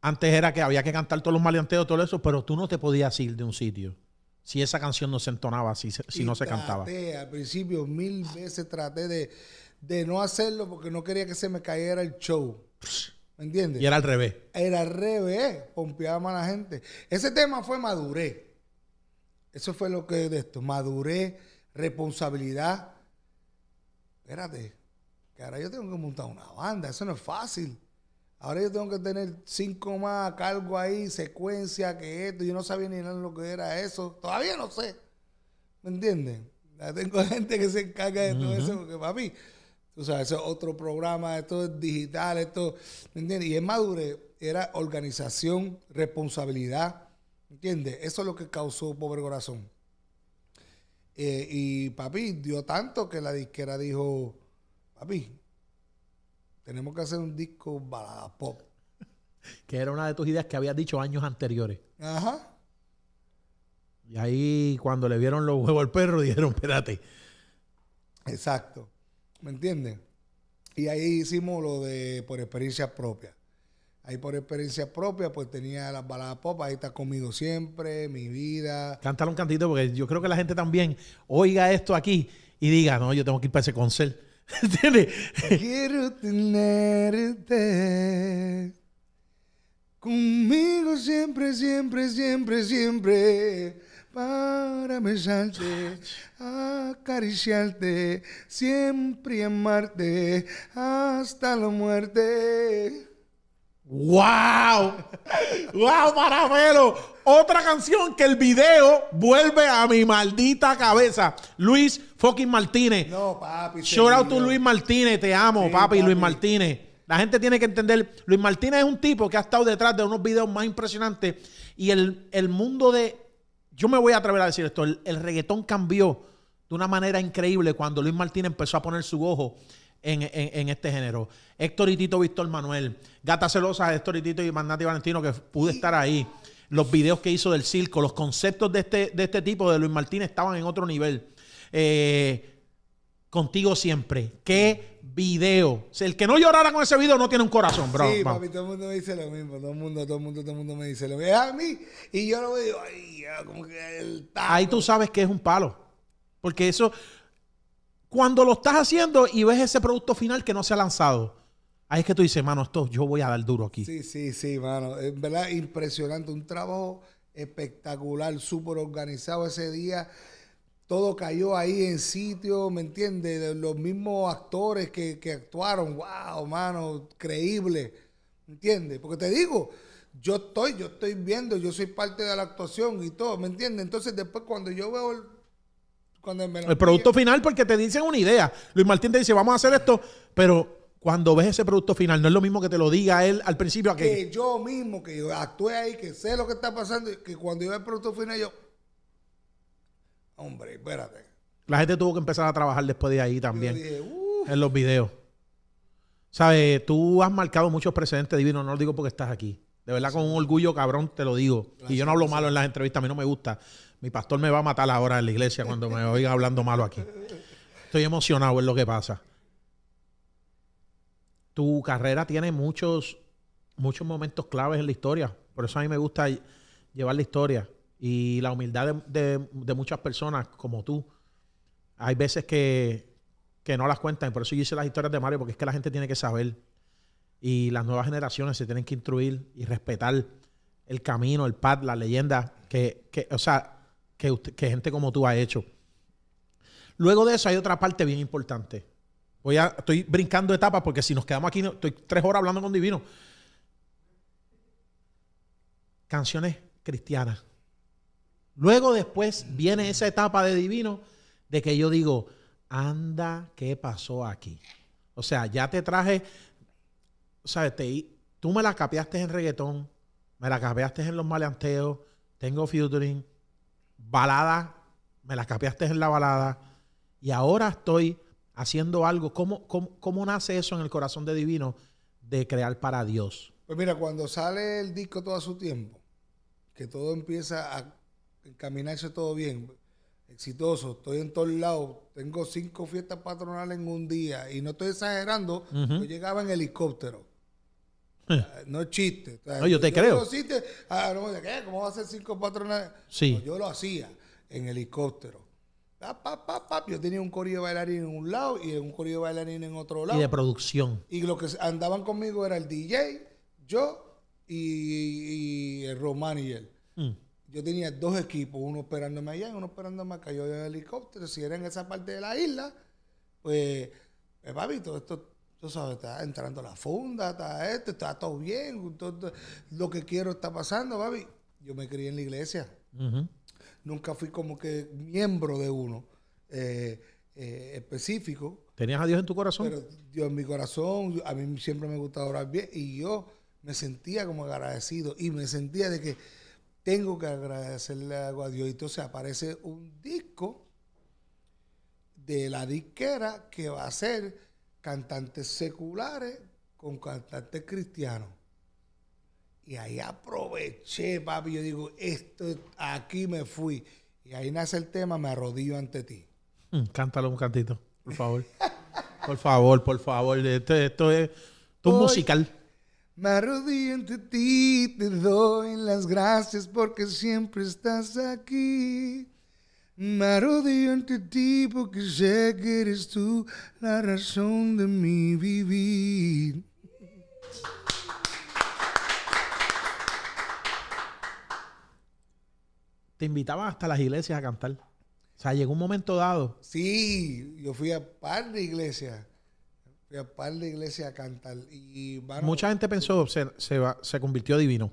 antes era que había que cantar todos los maleanteos, todo eso, pero tú no te podías ir de un sitio si esa canción no se entonaba, si, si no se traté, cantaba.
Al principio mil veces traté de, no hacerlo porque no quería que se me cayera el show. ¿Me entiendes? Y era al revés. Era al revés, pompeaba a la gente. Ese tema fue madurez. Eso fue lo que de esto, Madurez, responsabilidad. Espérate, que ahora yo tengo que montar una banda, eso no es fácil. Ahora yo tengo que tener cinco más cargo ahí, secuencia, que esto. Yo no sabía ni lo que era eso. Todavía no sé. ¿Me entiendes? Tengo gente que se encarga de todo eso, porque papi, tú sabes, eso es otro programa, esto es digital, esto, ¿me entiendes? Y en Madure era organización, responsabilidad, ¿me entiendes? Eso es lo que causó Pobre Corazón. Eh, y papi dio tanto que la disquera dijo, papi, tenemos que hacer un disco balada pop.
que era una de tus ideas que habías dicho años anteriores. Ajá. Y ahí cuando le vieron los huevos al perro dijeron, espérate. Exacto.
¿Me entienden? Y ahí hicimos lo de por experiencia propia. Ahí por experiencia propia, pues tenía las baladas pop, ahí está comido siempre, mi vida. Cántalo un cantito
porque yo creo que la gente también oiga esto aquí y diga, no, yo tengo que ir para ese concert.
Quiero tenerte conmigo siempre, siempre, siempre, siempre. Para besarte, acariciarte, siempre amarte hasta la muerte. ¡Wow! ¡Wow, Maravelo! Otra canción que el video vuelve
a mi maldita cabeza. Luis fucking Martínez.
No, papi. Shout out to Luis
Martínez. Te amo, papi, Luis Martínez. La gente tiene que entender. Luis Martínez es un tipo que ha estado detrás de unos videos más impresionantes. Y el, el mundo de. Yo me voy a atrever a decir esto. el reggaetón cambió de una manera increíble cuando Luis Martínez empezó a poner su ojo en, este género. Héctor y Tito Víctor Manuel, Gata Celosa, Héctor y Tito y Magnati Valentino, que pude estar ahí. Los videos que hizo del circo, los conceptos de este, este tipo de Luis Martín estaban en otro nivel. Eh, contigo siempre. ¿Qué video? el que no llorara con ese video no tiene un corazón, bro. Sí, papi,
todo el mundo me dice lo mismo. Todo el mundo, todo el mundo, todo el mundo me dice lo mismo. a mí. Y yo lo no digo, Ahí
tú sabes que es un palo. Porque eso, cuando lo estás haciendo y ves ese producto final que no se ha lanzado, ahí es que tú dices, mano, esto yo voy a dar duro aquí.
Sí, sí, sí, mano. Es verdad, impresionante. Un trabajo espectacular, súper organizado ese día. Todo cayó ahí en sitio, ¿me entiendes? Los mismos actores que, que actuaron, wow, mano, creíble, ¿me entiendes? Porque te digo, yo estoy, yo estoy viendo, yo soy parte de la actuación y todo, ¿me entiendes? Entonces después cuando yo veo el el producto
final, porque te dicen una idea. Luis Martín te dice, vamos a hacer esto, pero cuando ves ese producto final, no es lo mismo que te lo diga él al principio. Que, que
yo mismo, que yo actué ahí, que sé lo que está pasando, que cuando yo veo el producto final, yo. Hombre, espérate.
La gente tuvo que empezar a trabajar después de ahí también. en los videos. ¿Sabes? Tú has marcado muchos precedentes divinos, no lo digo porque estás aquí. De verdad, con un orgullo cabrón, te lo digo. y yo no hablo malo en las entrevistas, a mí no me gusta. Mi pastor me va a matar ahora en la iglesia cuando me oiga hablando malo aquí. Estoy emocionado, en lo que pasa. Tu carrera tiene muchos, muchos momentos claves en la historia. Por eso a mí me gusta llevar la historia y la humildad de, muchas personas como tú. Hay veces que, no las cuentan. Por eso yo hice las historias de Mario, porque es que la gente tiene que saber. Y las nuevas generaciones se tienen que instruir y respetar el camino, el pad, la leyenda. Que, o sea, que, gente como tú ha hecho. Luego de eso hay otra parte bien importante. Voy a, estoy brincando etapas porque si nos quedamos aquí, estoy tres horas hablando con Divino. Canciones cristianas. Luego después viene esa etapa de Divino de que yo digo, anda, ¿qué pasó aquí? O sea, ya te traje, ¿sabes? Te, tú me la capeaste en reggaetón, me la capeaste en los maleanteos, tengo featuring, balada, me la capeaste en la balada y ahora estoy haciendo algo. ¿Cómo, cómo, nace eso en el corazón de Divino de crear para Dios?
Pues mira, cuando sale el disco todo a su tiempo, que todo empieza a encaminarse todo bien, exitoso, estoy en todos lados, tengo cinco fiestas patronales en un día y no estoy exagerando, yo llegaba en helicóptero Ah, no es chiste. no, yo te creo. Ah, ¿Cómo va a ser cinco patronas? Sí. yo lo hacía en helicóptero. Ah, yo tenía un corillo bailarín en un lado y un corillo de bailarín en otro lado. Y de producción. Y lo que andaban conmigo era el DJ, yo y, el Román y él. Mm. Yo tenía dos equipos, uno esperándome allá y uno operando acá. Yo en helicóptero, si era en esa parte de la isla, pues, eh, papito, esto Tú sabes, está entrando la funda, está esto, está todo bien, lo que quiero está pasando, baby. Yo me crié en la iglesia. Nunca fui como que miembro de uno eh, eh, específico.
¿Tenías a Dios en tu corazón? Pero
Dios en mi corazón, a mí siempre me gusta orar bien y yo me sentía como agradecido y me sentía de que tengo que agradecerle algo a Dios. Y Entonces aparece un disco de la disquera que va a ser cantantes seculares con cantantes cristianos. Y ahí aproveché, papi, yo digo, esto, aquí me fui. Y ahí nace el tema, me arrodillo ante ti.
Mm, cántalo un cantito, por favor. por favor, por favor. Esto, esto es tu musical.
Me arrodillo ante ti, te doy las gracias porque siempre estás aquí arrodillo ante ti porque sé que eres tú la razón de mi vivir. Te
invitaba hasta las iglesias a cantar. O sea, llegó un momento dado. Sí,
yo fui a par de iglesias. Fui a par de iglesias a cantar. Y, Mucha
gente pensó, se, se, va, se convirtió
divino.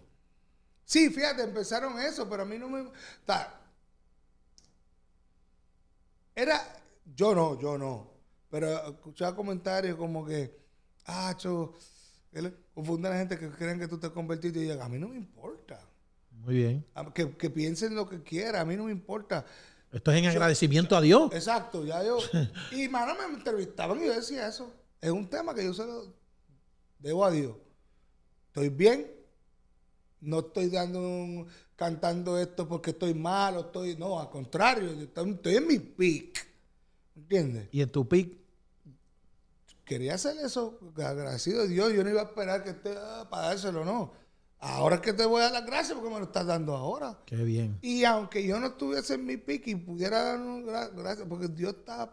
Sí, fíjate, empezaron eso, pero a mí no me... Era, yo no, yo no. Pero escuchaba comentarios como que, ah, cho, confunde a la gente que creen que tú te convertiste. Y a mí no me importa. Muy bien. Que, que piensen lo que quieran, a mí no me importa.
Esto es en agradecimiento a Dios.
Exacto, ya yo. y no me entrevistaban y yo decía eso. Es un tema que yo se lo debo a Dios. Estoy bien, no estoy dando un, cantando esto porque estoy malo, estoy. No, al contrario, estoy, en mi pic. ¿Entiendes? ¿Y en tu pick Quería hacer eso, agradecido a Dios. Yo no iba a esperar que esté ah, para dárselo, no. Ahora es que te voy a dar las gracias porque me lo estás dando ahora. Qué bien. Y aunque yo no estuviese en mi pick y pudiera dar gracias, porque Dios está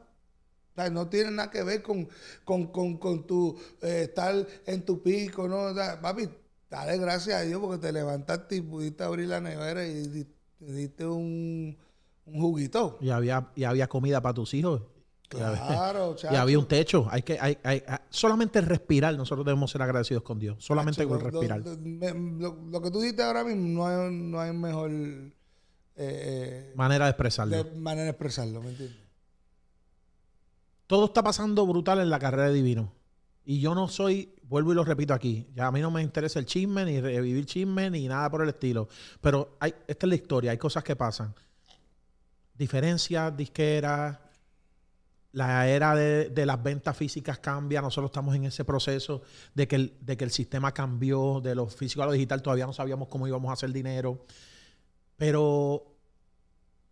no tiene nada que ver con, con, tu eh, estar en tu pico, ¿no? O sea, papi, dale gracias a Dios porque te levantaste y pudiste abrir la nevera y te diste un,
juguito. Y había, y había comida para tus hijos. Claro, Y había un techo. Hay que, solamente respirar, nosotros debemos ser agradecidos con Dios. Solamente con respirar.
Lo, que tú dijiste ahora mismo, no hay, no mejor eh, eh,
manera de expresarlo.
manera de expresarlo, ¿me entiendes? Todo está pasando brutal en la carrera
de Divino. Y yo no soy vuelvo y lo repito aquí, ya a mí no me interesa el chisme, ni revivir chisme, ni nada por el estilo, pero esta es la historia, hay cosas que pasan. Diferencias, disqueras, la era de, las ventas físicas cambia, nosotros estamos en ese proceso de que, el, de que el sistema cambió de lo físico a lo digital, todavía no sabíamos cómo íbamos a hacer dinero, pero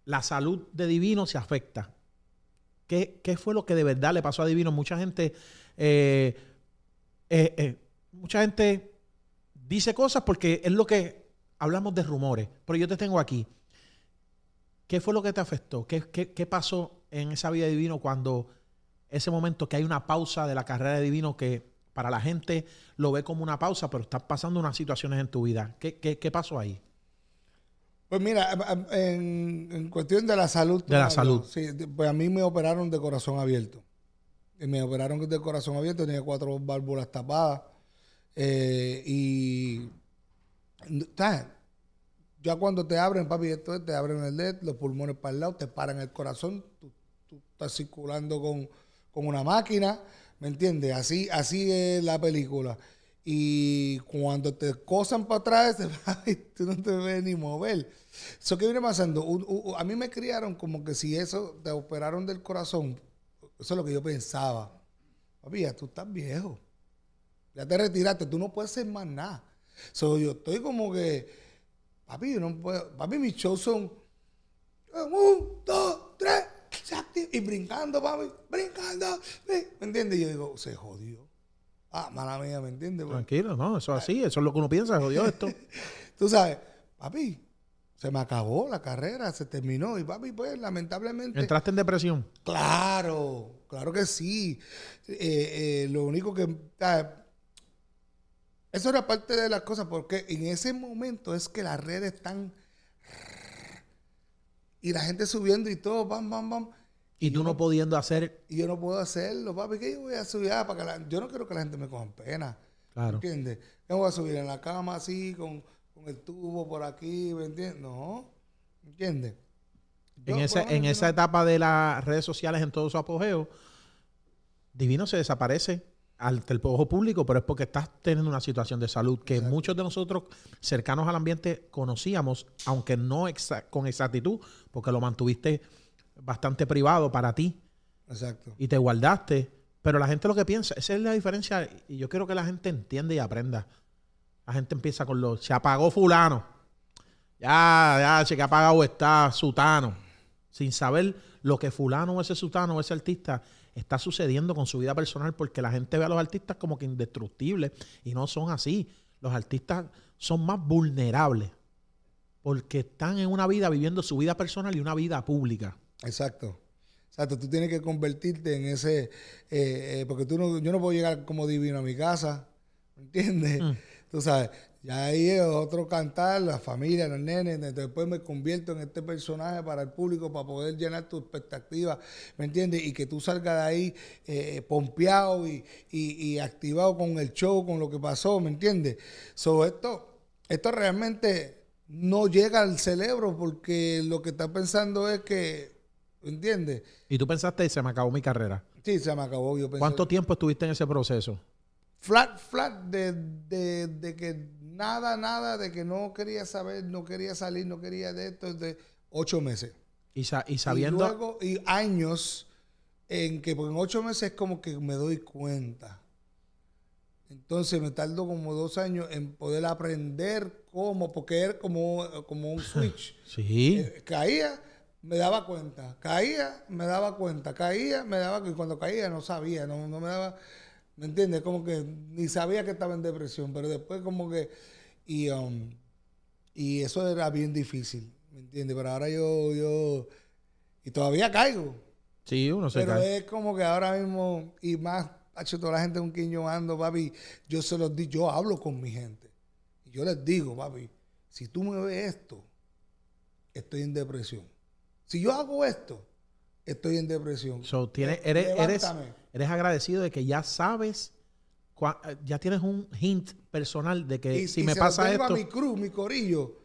la salud de Divino se afecta. ¿Qué, fue lo que de verdad le pasó a Divino? Mucha gente... Eh, eh, eh, mucha gente dice cosas porque es lo que hablamos de rumores, pero yo te tengo aquí. ¿Qué fue lo que te afectó? ¿Qué, pasó en esa vida divina divino cuando ese momento que hay una pausa de la carrera de divino que para la gente lo ve como una pausa, pero está pasando unas situaciones en tu vida.
¿Qué, pasó ahí? Pues mira, em, em, en, cuestión de la salud. Pues a mí me operaron de corazón abierto me operaron del corazón abierto, tenía cuatro válvulas tapadas. Eh, y ya cuando te abren, papi, te abren el LED, e los pulmones para el lado, te paran el corazón, tú, estás circulando con, una máquina, ¿me entiendes? Así, así es la película. Y cuando te cosan para atrás, tú no te ves ni mover. Eso qué viene pasando, a mí me criaron como que si eso te operaron del corazón, eso es lo que yo pensaba. Papi, ya tú estás viejo. Ya te retiraste, tú no puedes hacer más nada. So, yo estoy como que, papi, yo no puedo, papi, mis shows son un, dos, tres, y brincando, papi, brincando. ¿Me entiendes? yo digo, se jodió. Ah, mala mía, ¿me entiendes? Tranquilo, no, eso es ah. así, eso es lo que uno piensa, Se jodió esto. tú sabes, papi, se me acabó la carrera, se terminó. Y papi, pues lamentablemente. ¿Entraste en depresión? Claro, claro que sí. Eh, eh, lo único que. eso era parte de las cosas, porque en ese momento es que las redes están. Y la gente subiendo y todo, bam, bam, bam. Y, tú no pudiendo hacer. Y yo no puedo hacerlo, papi. ¿Qué yo voy a subir? Ah, para yo no quiero que la gente me coja pena. Claro. ¿Entiendes? Yo voy a subir en la cama así, con con el tubo por aquí, ¿me entiendes? No, ¿entiendes? en esa, en
esa etapa de las redes sociales en todo su apogeo, Divino se desaparece ante el ojo público, pero es porque estás teniendo una situación de salud que muchos de nosotros cercanos al ambiente conocíamos, aunque no con exactitud, porque lo mantuviste bastante privado para ti. Exacto. Y te guardaste. Pero la gente lo que piensa, esa es la diferencia y yo quiero que la gente entienda y aprenda. La gente empieza con los, se apagó fulano. Ya, ya, se que apagado está sutano. Sin saber lo que fulano o ese sutano o ese artista está sucediendo con su vida personal, porque la gente ve a los artistas como que indestructibles y no son así. Los artistas son más vulnerables porque están en una vida viviendo su vida personal y una vida pública.
Exacto. Exacto, tú tienes que convertirte en ese, eh, eh, porque tú no, yo no puedo llegar como divino a mi casa, ¿entiendes? Mm tú sabes, ya ahí es otro cantar, la familia, los nenes, después me convierto en este personaje para el público, para poder llenar tu expectativa, ¿me entiendes? Y que tú salgas de ahí eh, eh, pompeado y, activado con el show, con lo que pasó, ¿me entiendes? Sobre esto, esto realmente no llega al cerebro porque lo que está pensando es que, ¿me entiendes?
Y tú pensaste, se me acabó mi carrera.
Sí, se me acabó. Yo ¿Cuánto tiempo
estuviste en ese proceso?
flat, flat, de, de, de, que nada, nada, de que no quería saber, no quería salir, no quería de esto, de ocho meses. Y, y sabiendo. Y y años en que, porque en ocho meses es como que me doy cuenta. Entonces me tardo como dos años en poder aprender cómo, porque era como, como un switch. sí. Eh, caía, me daba cuenta. Caía, me daba cuenta. Caía, me daba cuenta. Y cuando caía no sabía, no, no me daba. ¿Me entiendes? Como que ni sabía que estaba en depresión, pero después como que... Y, um, y eso era bien difícil, ¿me entiendes? Pero ahora yo, yo... Y todavía caigo.
Sí, uno se Pero es
como que ahora mismo, y más, ha hecho toda la gente un quien ando, papi, yo se los di, yo hablo con mi gente. Y yo les digo, papi, si tú me ves esto, estoy en depresión. Si yo hago esto, estoy en depresión. Eh, eres, agradecido de que ya
sabes, ya tienes un hint personal de que si me se pasa esto. A mi
cruz, mi corillo.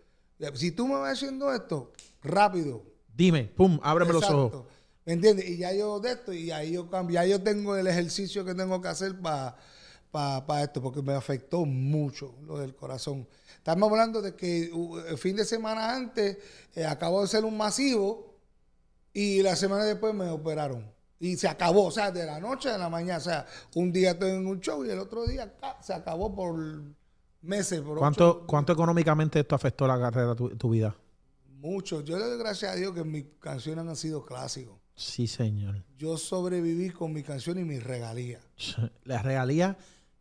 Si tú me vas haciendo esto, rápido. Dime, pum, ábreme los ojos. ¿Me entiendes? Y ya yo de esto, y ahí yo cambio, ya yo tengo el ejercicio que tengo que hacer para esto, porque me afectó mucho lo del corazón. Estamos hablando de que uh, el fin de semana antes eh, acabó acabo de ser un masivo y la semana después me operaron. Y se acabó, o sea, de la noche a la mañana. O sea, un día estoy en un show y el otro día se acabó por meses. Por ¿Cuánto,
¿Cuánto económicamente esto afectó la carrera, de tu vida?
Mucho. Yo le doy gracias a Dios que mis canciones han sido clásicos.
Sí, señor.
Yo sobreviví con mi canción y mis regalía.
La regalía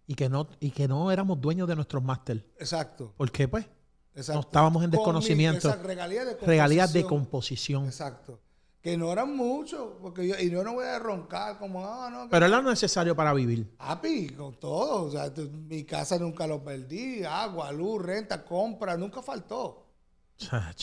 y que no y que no éramos dueños de nuestros máster. Exacto. ¿Por qué pues? Exacto. No estábamos en desconocimiento. de Regalías de composición. Exacto
que no eran muchos, porque yo, y yo no voy a roncar como, ah, no. Pero era
necesario para vivir.
api con todo, o sea, mi casa nunca lo perdí, agua, luz, renta, compra, nunca faltó.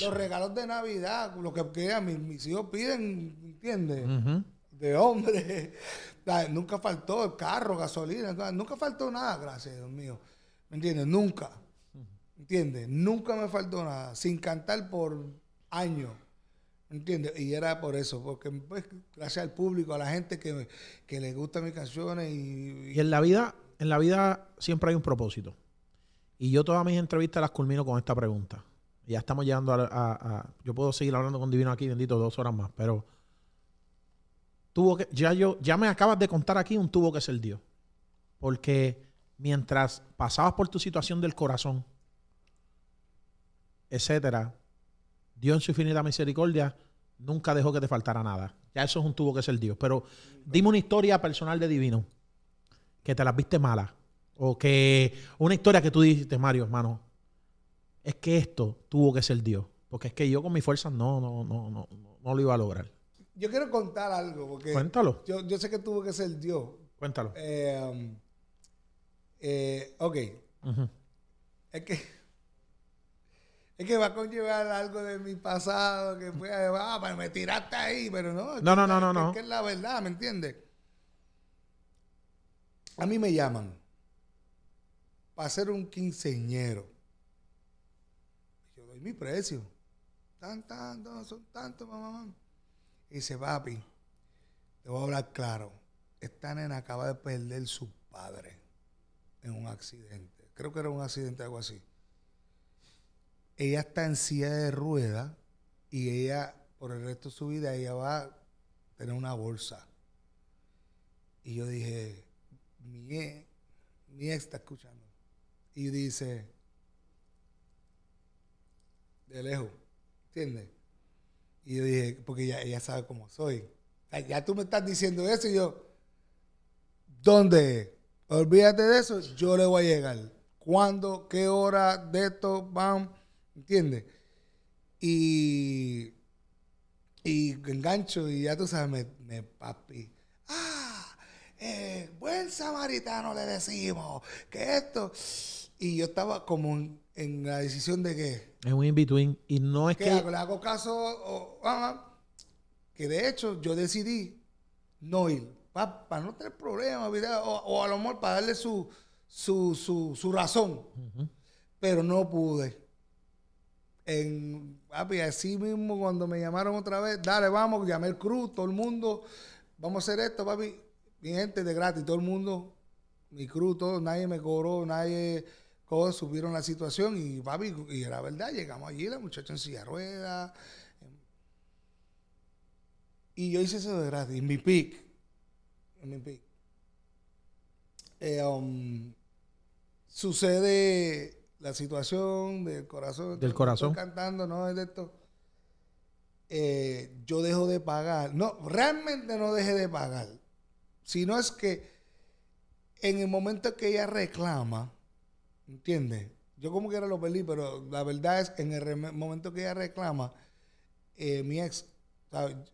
Los regalos de Navidad, lo que queda mis, mis, hijos piden, ¿entiendes? De hombre, nunca faltó el carro, gasolina, nunca faltó nada, gracias Dios mío, ¿me entiendes? Nunca, ¿entiendes? Nunca me faltó nada, sin cantar por años. ¿Entiendes? Y era por eso, porque pues, gracias al público, a la gente que, que le gustan mis canciones. Y,
en la vida, en la vida siempre hay un propósito. Y yo todas mis entrevistas las culmino con esta pregunta. Ya estamos llegando a, Yo puedo seguir hablando con Divino aquí, bendito, dos horas más, pero tuvo que. Ya yo, ya me acabas de contar aquí un tubo que es el Dios. Porque mientras pasabas por tu situación del corazón, etcétera, Dios en su infinita misericordia nunca dejó que te faltara nada. Ya eso es un tubo que es el Dios. Pero dime una historia personal de divino que te la viste mala. O que una historia que tú dijiste, Mario, hermano, es que esto tuvo que ser Dios. Porque es que yo con mis fuerzas no, no, lo iba a lograr.
Yo quiero contar algo. Cuéntalo. Yo, sé que tuvo que ser Dios. Cuéntalo. Eh, um, eh, ok. Es que es que va a conllevar algo de mi pasado, que fue, ah, pero me tiraste ahí, pero no. No, no, no, no. Es, no. Que es la verdad, ¿me entiendes? A mí me llaman para ser un quinceñero. Yo doy mi precio. Tan, tan, son tantos, mamá. Y dice, papi, te voy a hablar claro. Esta nena acaba de perder su padre en un accidente. Creo que era un accidente, algo así ella está en silla de rueda y ella, por el resto de su vida, ella va a tener una bolsa. Y yo dije, mi ex, está escuchando. Y dice, de lejos, ¿entiendes? Y yo dije, porque ella, ella sabe cómo soy. ya tú me estás diciendo eso y yo, ¿dónde? Olvídate de eso, yo le voy a llegar. ¿Cuándo? ¿Qué hora? De esto, ¿Vamos? ¿Entiendes? Y, y engancho y ya tú sabes, me, papi. Ah, eh, buen samaritano le decimos que esto. Y yo estaba como en, la decisión de que...
Es un in-between. Y no es que... que... le
hago caso o, ah, ah? que de hecho yo decidí no ir. Para pa no tener problemas, o, o, a lo mejor para darle su, su, su, razón. Pero no pude en papi, así mismo cuando me llamaron otra vez, dale, vamos, llamé el cruz, todo el mundo, vamos a hacer esto, papi, mi gente de gratis, todo el mundo, mi cruz, todo, nadie me cobró, nadie, subieron la situación y papi, y era verdad, llegamos allí, la muchacha en silla Rueda em. y yo hice eso de gratis, en mi pick, en mi pick. Eh, um, sucede la situación del corazón. Del corazón. cantando, no es de esto. Eh, yo dejo de pagar. No, realmente no deje de pagar. Sino es que en el momento que ella reclama, ¿entiendes? Yo como que era lo perdí, pero la verdad es que en el momento que ella reclama, eh, mi ex,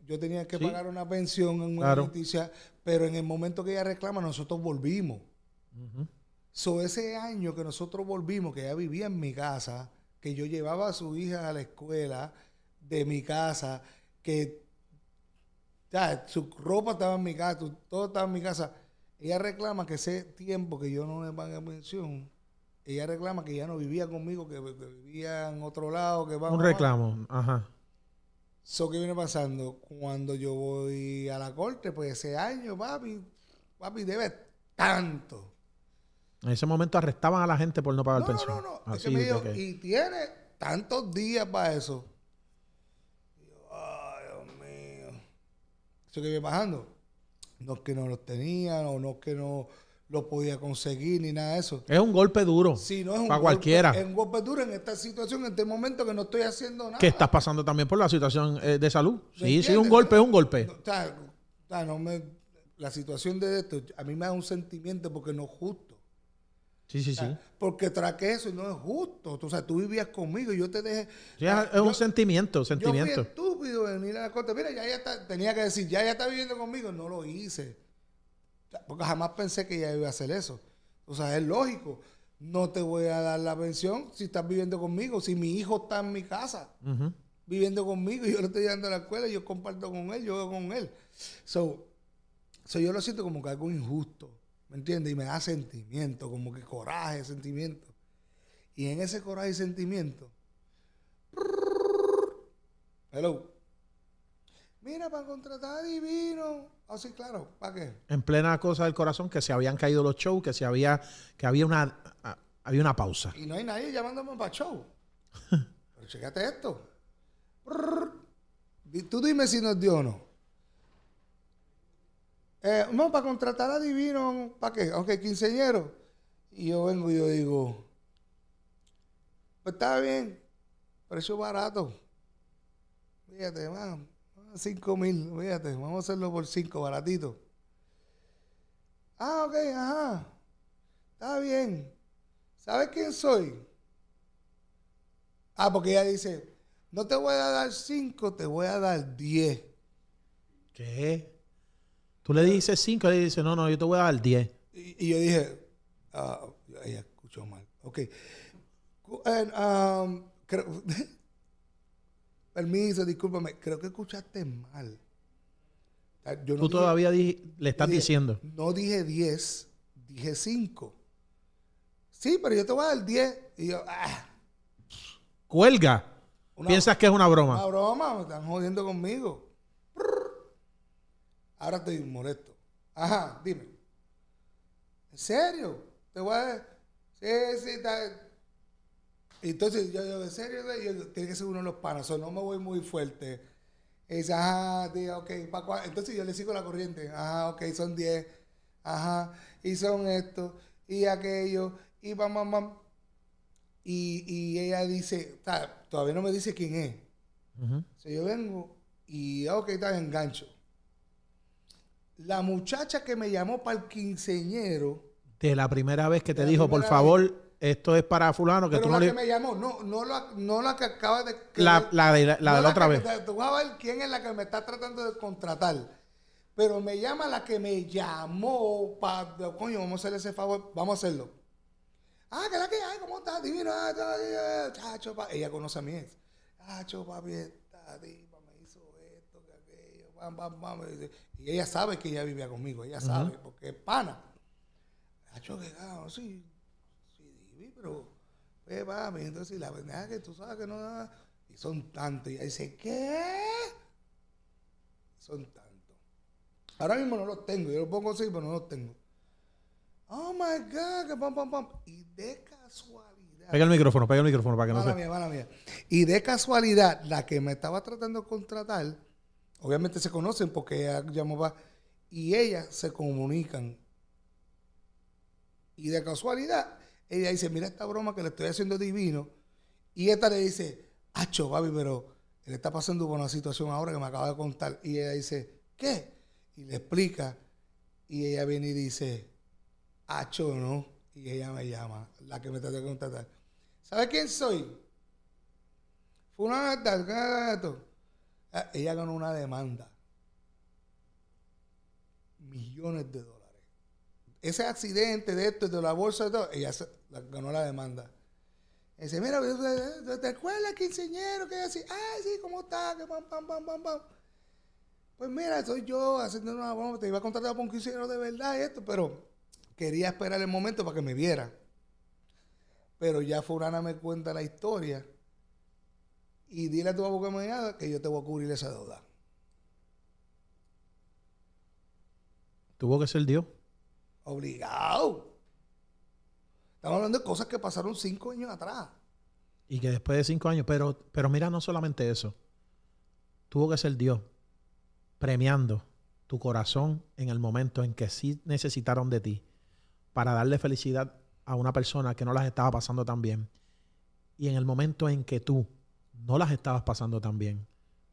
yo tenía que pagar una pensión en una noticia, pero en el momento que ella reclama, nosotros volvimos. So, ese año que nosotros volvimos, que ella vivía en mi casa, que yo llevaba a su hija a la escuela de mi casa, que ya, su ropa estaba en mi casa, todo estaba en mi casa. Ella reclama que ese tiempo que yo no le pagué pensión, ella reclama que ya no vivía conmigo, que, vivía en otro lado, que Un reclamo, ajá. So, que viene pasando, cuando yo voy a la corte, pues ese año, papi, papi debe tanto.
En ese momento arrestaban a la gente por no pagar no, pensión. No, no, no. que
y tiene tantos días para eso. Dios mío. Eso que iba bajando. No es que no los tenían, o no es que no lo podía conseguir, ni nada de eso. Es un
golpe duro.
Sí, no es un para cualquiera. Es un golpe duro en esta situación, en este momento que no estoy haciendo nada. Que estás
pasando también por la situación eh, de salud. Sí, sí, un golpe es un golpe.
O la situación de esto, a mí me da un sentimiento porque no justo Sí, sí, sí. Porque traqué eso y no es justo. o sea, tú vivías conmigo y yo te dejé.
es ah, un sentimiento, sentimiento. Yo
estúpido venir a la corte. Mira, ya tenía que decir, ya ya está viviendo conmigo. No lo hice. Porque jamás pensé que ella iba a hacer eso. O sea, es lógico. No te voy a dar la pensión si estás viviendo conmigo. Si mi hijo está en mi casa, viviendo conmigo, y yo lo estoy llevando a la escuela, yo comparto con él, yo con él. So, so yo lo siento como que algo injusto. ¿Me entiendes? Y me da sentimiento, como que coraje, sentimiento. Y en ese coraje y sentimiento. Hello. Mira, para contratar a Divino. Así, ah, claro, ¿para qué?
En plena cosa del corazón, que se habían caído los shows, que se había, que había una, había una pausa.
Y no hay nadie llamándome para show. Pero chécate esto. Tú dime si nos dio o no. Eh, no, para contratar a Divino, ¿para qué? ok, quinceñero. Y yo vengo y yo digo, pues está bien, precio barato. Fíjate, 5 mil, fíjate, vamos a hacerlo por 5, baratito. Ah, ok, ajá. Está bien. ¿Sabes quién soy? Ah, porque ella dice, no te voy a dar 5, te voy a dar 10. ¿Qué?
Tú le dices 5, él dice, no, no, yo te voy a dar 10.
Y, yo dije, ah, ella escuchó mal. Ok. permiso, discúlpame, creo que escuchaste mal. Ah, Tú todavía le estás diciendo. No dije 10, dije 5. Sí, pero yo te voy a dar 10. Y yo, ah".
Cuelga. ¿Piensas que es una broma? Una
broma, me están jodiendo conmigo. Ahora estoy molesto. Ajá, dime. ¿En serio? Te voy a... Sí, sí, está... Entonces yo digo, ¿en serio? tiene que ser uno de los panas, no me voy muy fuerte. Y Entonces yo le sigo la corriente. Ajá, ok, son 10. Ajá, y son esto, y aquello, y pam, pam, Y, ella dice, todavía no me dice quién es. Uh yo vengo y, ok, está engancho la muchacha que me llamó para el quinceñero.
De la primera vez que te dijo, por favor, esto es para fulano, que Pero la que me
llamó, no, no la, no la que acaba de...
la, la, de la, otra vez.
tú vas a ver quién es la que me está tratando de contratar. Pero me llama la que me llamó para, coño, vamos a hacer ese favor, vamos a hacerlo. Ah, que la que Ay, ¿cómo estás? Divino, ah, chacho, pa. Ella conoce a mí. Ay, Chacho, papi, está y ella sabe que ella vivía conmigo, ella sabe, porque es pana. ha que, ah, sí sí, sí, pero, pues, entonces, la verdad es que tú sabes que no, Y son tantos. Y ella dice,
¿qué?
Son tantos. Ahora mismo no los tengo, yo los pongo así, pero no los tengo. Oh my God, que pam, pam, pam. Y de casualidad. Pega el micrófono, pega el micrófono para que no se. Y de casualidad, la que me estaba tratando de contratar Obviamente se conocen porque ella llamaba y ellas se comunican. Y de casualidad, ella dice, mira esta broma que le estoy haciendo divino. Y esta le dice, acho, papi, pero le está pasando con una situación ahora que me acaba de contar. Y ella dice, ¿qué? Y le explica. Y ella viene y dice, acho, ¿no? Y ella me llama, la que me trata de contratar. ¿Sabes quién soy? ¿qué tal, gato. Ah, ella ganó una demanda. Millones de dólares. Ese accidente de esto, de la bolsa, de todo, ella ganó la demanda. dice, mira, ¿te acuerdas que ingeniero? Que ay, ah, sí, ¿cómo está? Pues mira, soy yo haciendo una bomba, te iba a contratar para un quinceañero de verdad esto, pero quería esperar el momento para que me viera. Pero ya Furana me cuenta la historia y dile a tu abogado que yo te voy a cubrir esa deuda.
Tuvo que ser Dios.
Obligado. Estamos hablando de cosas que pasaron cinco años atrás.
Y que después de cinco años, pero, pero mira, no solamente eso. Tuvo que ser Dios premiando tu corazón en el momento en que sí necesitaron de ti para darle felicidad a una persona que no las estaba pasando tan bien. Y en el momento en que tú no las estabas pasando tan bien.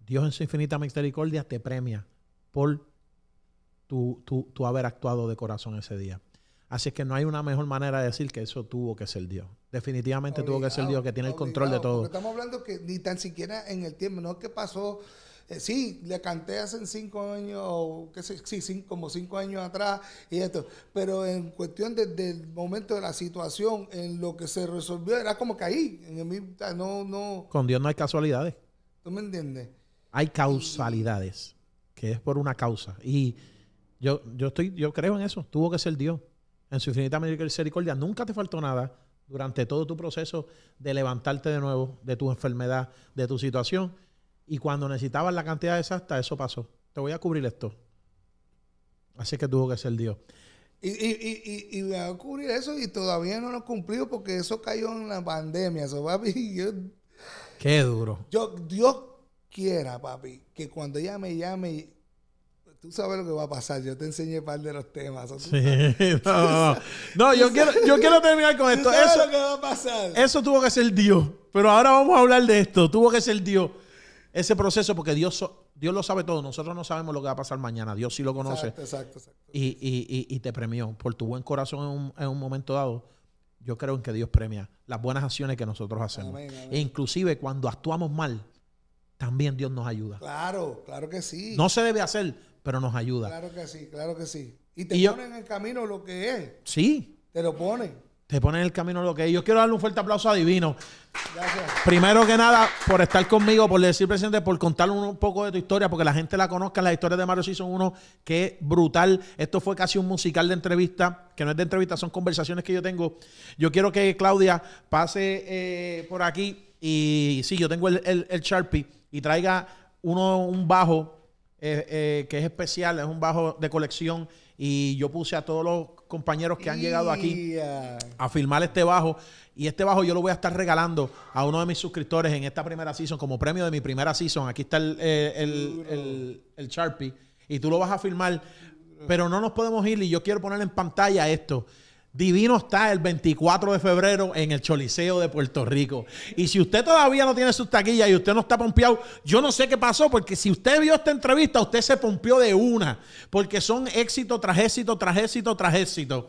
Dios en su infinita misericordia te premia por tu, tu, haber actuado de corazón ese día. Así es que no hay una mejor manera de decir que eso tuvo que ser Dios. Definitivamente tuvo que ser Dios que tiene el control de todo.
Estamos hablando que ni tan siquiera en el tiempo, no es que pasó eh, sí, le canté hace cinco años, qué sé, sí, como cinco años atrás y esto, pero en cuestión desde el momento de la situación, en lo que se resolvió, era como que ahí, en no, no...
Con Dios no hay casualidades.
¿Tú me entiendes?
Hay causalidades, que es por una causa. Y yo, yo, estoy, yo creo en eso, tuvo que ser Dios. En su infinita misericordia nunca te faltó nada durante todo tu proceso de levantarte de nuevo de tu enfermedad, de tu situación. Y cuando necesitaban la cantidad exacta, eso pasó. Te
voy a cubrir esto.
Así que tuvo que ser Dios.
Y, y, me va a cubrir eso y todavía no lo he cumplido porque eso cayó en la pandemia. Eso, papi,
Qué duro.
Yo, Dios quiera, papi, que cuando ella me llame, tú sabes lo que va a pasar. Yo te enseñé un par de los temas.
no, yo, quiero, yo quiero terminar con esto. eso que va a pasar. Eso tuvo que ser Dios. Pero ahora vamos a hablar de esto. Tuvo que ser Dios ese proceso porque Dios, Dios lo sabe todo. Nosotros no sabemos lo que va a pasar mañana. Dios sí lo conoce. Exacto, exacto, Y, y, y, te premió por tu buen corazón en un, momento dado. Yo creo en que Dios premia las buenas acciones que nosotros hacemos. E inclusive cuando actuamos mal, también Dios nos ayuda.
Claro, claro que sí. No se
debe hacer, pero nos ayuda.
Claro que sí, claro que sí. Y te pone en el camino lo que es. Sí. Te lo pone
te ponen en el camino lo que es. Yo quiero darle un fuerte aplauso a Divino. Gracias. Primero que nada, por estar conmigo, por decir presidente, por contar un poco de tu historia, porque la gente la conozca. Las historias de Mario son uno que brutal. Esto fue casi un musical de entrevista, que no es de entrevista, son conversaciones que yo tengo. Yo quiero que Claudia pase eh, por aquí y sí, yo tengo el, el, Sharpie y traiga uno, un bajo eh, eh, que es especial, es un bajo de colección. Y yo puse a todos los compañeros que han llegado aquí a filmar este bajo. Y este bajo yo lo voy a estar regalando a uno de mis suscriptores en esta primera season como premio de mi primera season. Aquí está el, el, el, el Sharpie. Y tú lo vas a filmar. Pero no nos podemos ir y yo quiero poner en pantalla esto. Divino está el 24 de febrero en el Choliseo de Puerto Rico. Y si usted todavía no tiene sus taquillas y usted no está pompeado, yo no sé qué pasó, porque si usted vio esta entrevista, usted se pompeó de una, porque son éxito tras éxito, tras éxito, tras éxito.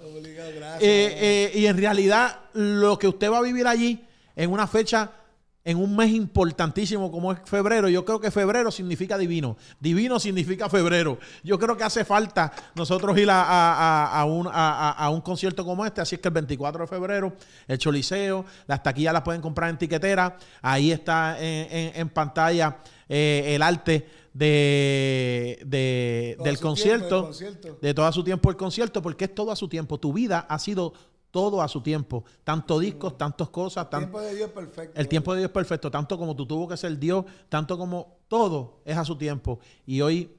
Eh, eh, y en realidad, lo que usted va a vivir allí en una fecha en un mes importantísimo como es febrero. Yo creo que febrero significa divino. Divino significa febrero. Yo creo que hace falta nosotros ir a, a, a, un, concierto como este. Así es que el 24 de febrero, el Choliseo, las taquillas las pueden comprar en tiquetera. Ahí está en, pantalla eh, el arte de, del concierto, concierto, de todo a su tiempo el concierto, porque es todo a su tiempo. Tu vida ha sido todo a su tiempo. Tanto discos, tantas cosas. El tiempo
de Dios es perfecto. El tiempo
de Dios es perfecto. Tanto como tú tuvo que ser Dios, tanto como todo es a su tiempo. Y hoy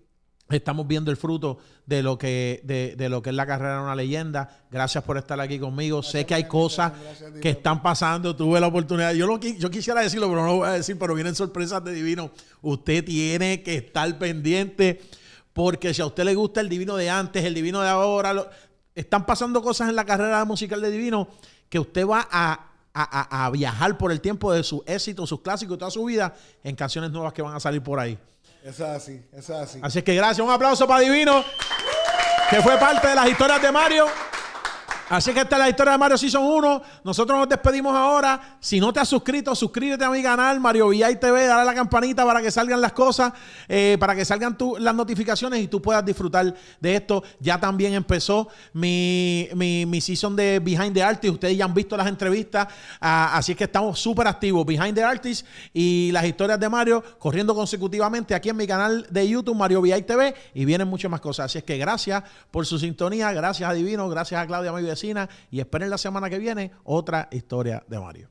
estamos viendo el fruto de lo que, de, lo que es la carrera de una leyenda. Gracias por estar aquí conmigo. sé que hay cosas que están pasando. Tuve la oportunidad. Yo, lo, yo quisiera decirlo, pero no lo voy a decir, pero vienen sorpresas de divino. Usted tiene que estar pendiente. Porque si a usted le gusta el divino de antes, el divino de ahora, están pasando cosas en la carrera musical de Divino que usted va a, viajar por el tiempo de su éxito, sus clásicos, toda su vida en canciones nuevas que van a salir por ahí.
Es así, es así. Así que
gracias, un aplauso para Divino, que fue parte de las historias de Mario. Así que esta es la historia de Mario Season 1. Nosotros nos despedimos ahora. Si no te has suscrito, suscríbete a mi canal, Mario VI TV, dale a la campanita para que salgan las cosas, eh, para que salgan las notificaciones y tú puedas disfrutar de esto. Ya también empezó mi, mi, mi season de Behind the Artist. Ustedes ya han visto las entrevistas. Ah, así que estamos súper activos. Behind the Artist y las historias de Mario corriendo consecutivamente aquí en mi canal de YouTube, Mario VI TV. Y vienen muchas más cosas. Así es que gracias por su sintonía. Gracias a Divino. Gracias a Claudia Maybe y esperen la semana que viene otra historia de Mario.